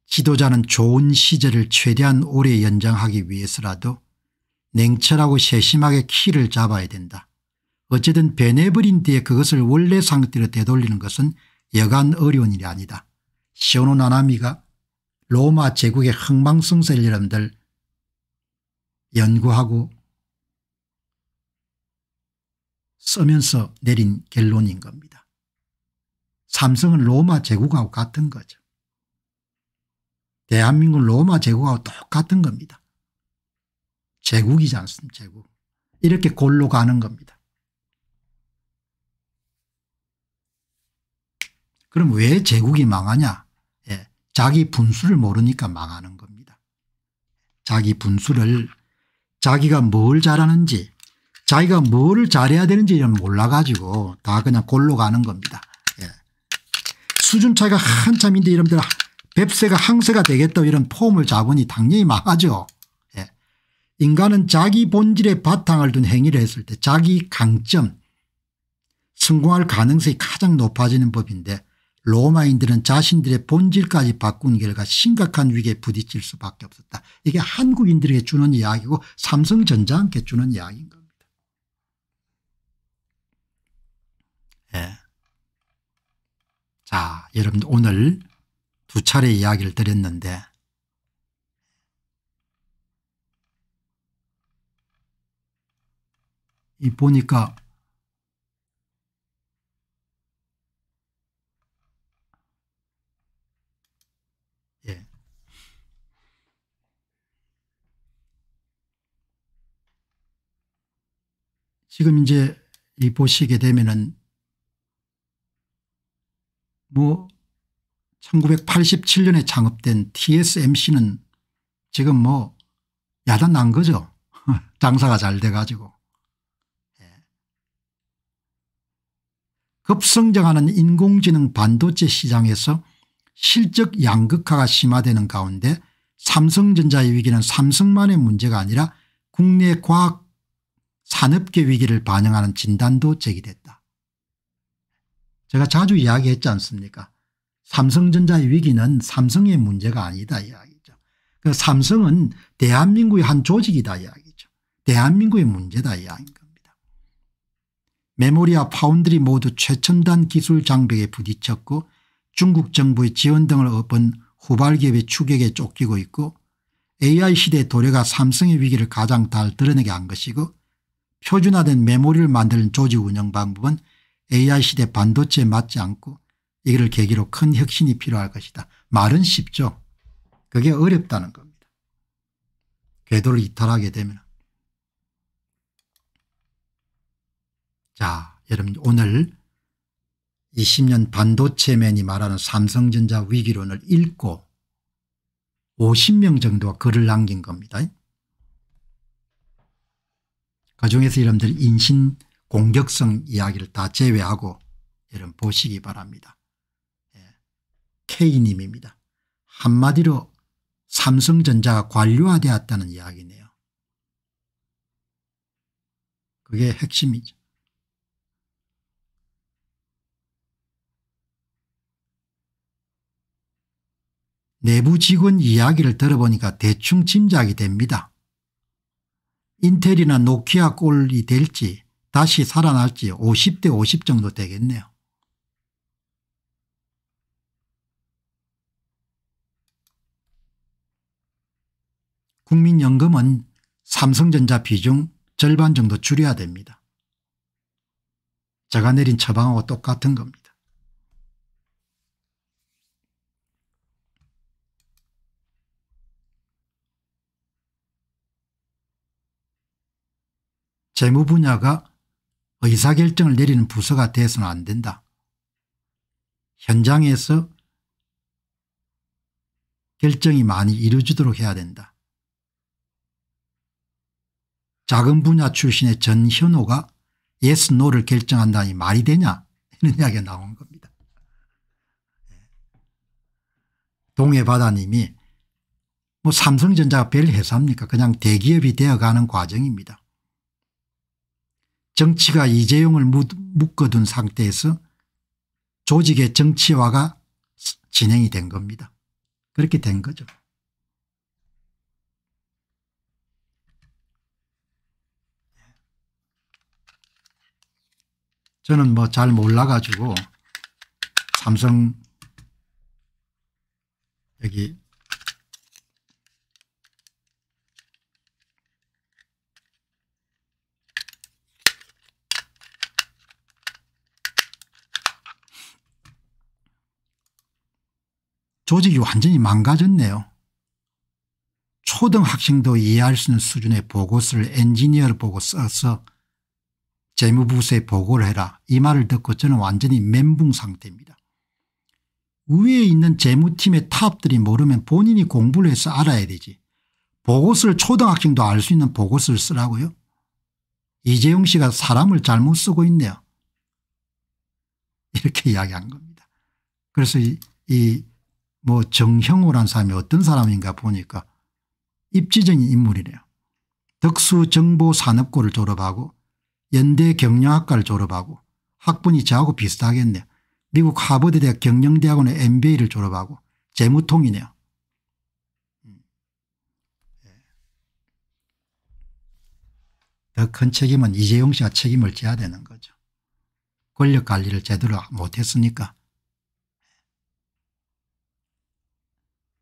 지도자는 좋은 시절을 최대한 오래 연장하기 위해서라도 냉철하고 세심하게 키를 잡아야 된다. 어쨌든 베네버린 뒤에 그것을 원래 상태로 되돌리는 것은 여간 어려운 일이 아니다. 시오노 나나미가 로마 제국의 흥망성쇠를 여러분들 연구하고 쓰면서 내린 결론인 겁니다. 삼성은 로마 제국하고 같은 거죠. 대한민국 은 로마 제국하고 똑같은 겁니다. 제국이지 않습니까 제국. 이렇게 골로 가는 겁니다. 그럼 왜 제국이 망하냐 예, 자기 분수를 모르니까 망하는 겁니다. 자기 분수를 자기가 뭘 잘하는지 자기가 뭘 잘해야 되는지를 몰라가지고 다 그냥 골로 가는 겁니다. 수준 차이가 한참인데 이러면 뱁새가 항세가 되겠다 이런 폼을 잡으니 당연히 망하죠. 예. 인간은 자기 본질에 바탕을 둔 행위를 했을 때 자기 강점 성공할 가능성이 가장 높아지는 법인데 로마인들은 자신들의 본질까지 바꾼 결과 심각한 위기에 부딪힐 수밖에 없었다. 이게 한국인들에게 주는 이야기고 삼성전자한테 주는 이야기인 겁니다. 예. 자 여러분 오늘 두 차례 이야기를 드렸는데 이 보니까 예. 지금 이제 이 보시게 되면은 뭐 1987년에 창업된 TSMC는 지금 뭐 야단 난 거죠. 장사가 잘돼 가지고. 예. 급성장하는 인공지능 반도체 시장에서 실적 양극화가 심화되는 가운데 삼성전자의 위기는 삼성만의 문제가 아니라 국내 과학 산업계 위기를 반영하는 진단도 제기됐다. 제가 자주 이야기했지 않습니까 삼성전자 위기는 삼성의 문제가 아니다 이야기죠. 그 삼성은 대한민국의 한 조직이다 이야기죠. 대한민국의 문제다 이야기인 겁니다. 메모리와 파운드리 모두 최첨단 기술 장벽에 부딪혔고 중국 정부의 지원 등을 엎은 후발기업의 추격에 쫓기고 있고 AI 시대의 도래가 삼성의 위기를 가장 잘 드러내게 한 것이고 표준화된 메모리를 만드는 조직 운영 방법은 AI 시대 반도체에 맞지 않고 이를 계기로 큰 혁신이 필요할 것이다. 말은 쉽죠. 그게 어렵다는 겁니다. 궤도를 이탈하게 되면 자 여러분 오늘 20년 반도체맨이 말하는 삼성전자 위기론을 읽고 50명 정도가 글을 남긴 겁니다. 그중에서 여러분들 인신 공격성 이야기를 다 제외하고 여러분 보시기 바랍니다. 예. K님입니다. 한마디로 삼성전자가 관료화되었다는 이야기네요. 그게 핵심이죠. 내부 직원 이야기를 들어보니까 대충 짐작이 됩니다. 인텔이나 노키아 꼴이 될지 다시 살아날지 50대 50 정도 되겠네요. 국민연금은 삼성전자 비중 절반 정도 줄여야 됩니다. 제가 내린 처방하고 똑같은 겁니다. 재무 분야가 의사결정을 뭐 내리는 부서가 돼서는 안 된다. 현장에서 결정이 많이 이루어지도록 해야 된다. 작은 분야 출신의 전현호가 yes, 노를 결정한다니 말이 되냐 이런 이야기가 나온 겁니다. 예. 동해바다님이 뭐 삼성전자가 별 회사입니까 그냥 대기업이 되어가는 과정입니다. 정치가 이재용을 묶어둔 상태에서 조직의 정치화가 진행이 된 겁니다. 그렇게 된 거죠. 저는 뭐 잘 몰라가지고 삼성 여기 조직이 완전히 망가졌네요. 초등학생도 이해할 수 있는 수준의 보고서를 엔지니어를 보고 써서 재무부서에 보고를 해라 이 말을 듣고 저는 완전히 멘붕 상태입니다. 위에 있는 재무팀의 탑들이 모르면 본인이 공부를 해서 알아야 되지. 보고서를 초등학생도 알 수 있는 보고서를 쓰라고요? 이재용 씨가 사람을 잘못 쓰고 있네요. 이렇게 이야기한 겁니다. 그래서 이, 이뭐 정형우란 사람이 어떤 사람인가 보니까 입지적인 인물이래요. 덕수정보산업고를 졸업하고 연대 경영학과를 졸업하고 학분이 저하고 비슷하겠네요. 미국 하버드대학 경영대학원의 MBA를 졸업하고 재무통이네요. 음. 예. 더큰 책임은 이재용 씨가 책임을 져야 되는 거죠. 권력 관리를 제대로 못했으니까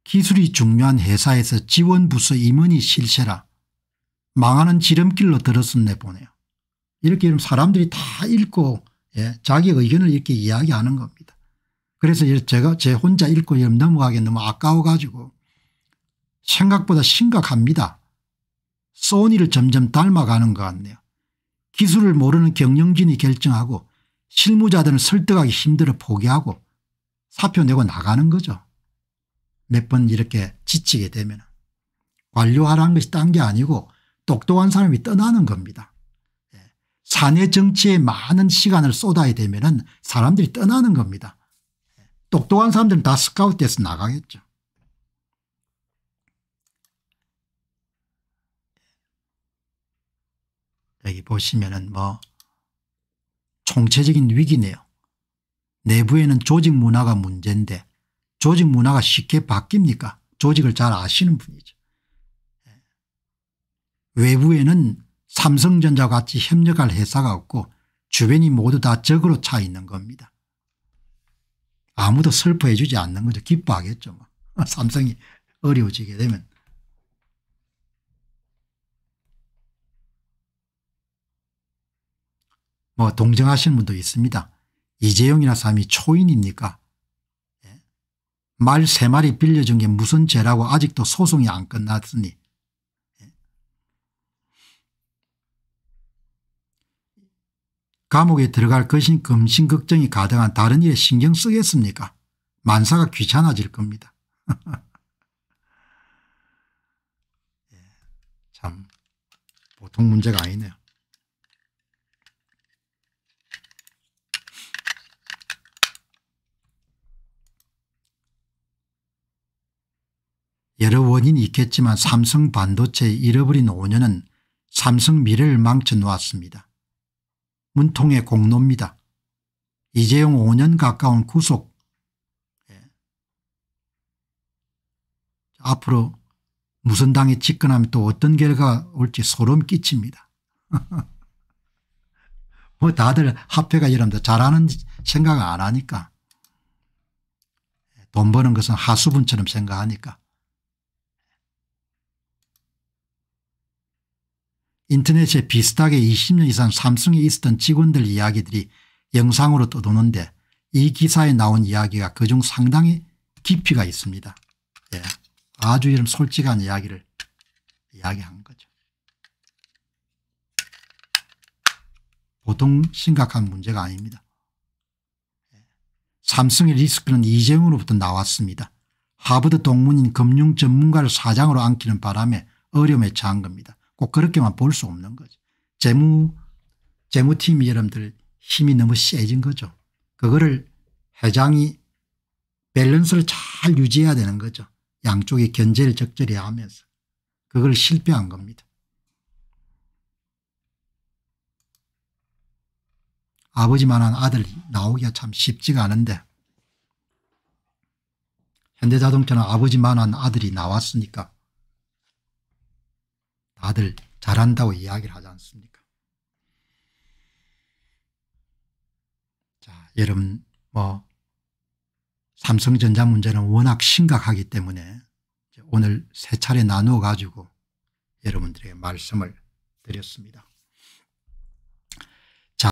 기술이 중요한 회사에서 지원부서 임원이 실세라 망하는 지름길로 들었음 내보내요. 이렇게 이러 사람들이 다 읽고 예, 자기 의견을 이렇게 이야기하는 겁니다. 그래서 제가 제 혼자 읽고 넘어가기 너무 아까워 가지고 생각보다 심각합니다. 소니를 점점 닮아가는 것 같네요. 기술을 모르는 경영진이 결정하고 실무자들은 설득하기 힘들어 포기하고 사표 내고 나가는 거죠. 몇번 이렇게 지치게 되면 관료하라는 것이 딴 게 아니고 똑똑한 사람이 떠나는 겁니다. 예. 사내 정치에 많은 시간을 쏟아야 되면 사람들이 떠나는 겁니다. 똑똑한 예. 사람들은 다 스카우트돼서 나가겠죠. 예. 여기 보시면은 뭐 총체적인 위기네요. 내부에는 조직 문화가 문제인데 조직 문화가 쉽게 바뀝니까? 조직을 잘 아시는 분이죠. 예. 외부에는 삼성전자 같이 협력할 회사가 없고 주변이 모두 다 적으로 차 있는 겁니다. 아무도 슬퍼해 주지 않는 거죠. 기뻐하겠죠. 뭐. 삼성이 어려워지게 되면. 뭐 동정하시는 분도 있습니다. 이재용이나 삼이 초인입니까? 말세 마리 빌려준 게 무슨 죄라고 아직도 소송이 안 끝났으니 감옥에 들어갈 것인 금신 걱정이 가득한 다른 일에 신경 쓰겠습니까 만사가 귀찮아질 겁니다. 예, 참 보통 문제가 아니네요. 여러 원인이 있겠지만 삼성 반도체 잃어버린 5년은 삼성 미래를 망쳐놓았습니다. 문통의 공로입니다. 이재용 5년 가까운 구속 예. 앞으로 무슨 당이 집권하면 또 어떤 결과가 올지 소름 끼칩니다. 뭐 다들 합폐가 여러분들 잘하는 생각을 안 하니까 돈 버는 것은 하수분처럼 생각하니까 인터넷에 비슷하게 20년 이상 삼성에 있었던 직원들 이야기들이 영상으로 떠도는데 이 기사에 나온 이야기가 그중 상당히 깊이가 있습니다. 예. 아주 이런 솔직한 이야기를 이야기한 거죠. 보통 심각한 문제가 아닙니다. 예, 삼성의 리스크는 이재용으로부터 나왔습니다. 하버드 동문인 금융 전문가를 사장으로 안히는 바람에 어려움에 처한 겁니다. 꼭 그렇게만 볼 수 없는 거죠. 재무, 재무팀이 여러분들 힘이 너무 세진 거죠. 그거를 회장이 밸런스를 잘 유지해야 되는 거죠. 양쪽의 견제를 적절히 하면서. 그걸 실패한 겁니다. 아버지만한 아들 나오기가 참 쉽지가 않은데 현대자동차는 아버지만한 아들이 나왔으니까 다들 잘한다고 이야기를 하지 않습니까? 자, 여러분, 뭐, 삼성전자 문제는 워낙 심각하기 때문에 오늘 세 차례 나누어 가지고 여러분들에게 말씀을 드렸습니다.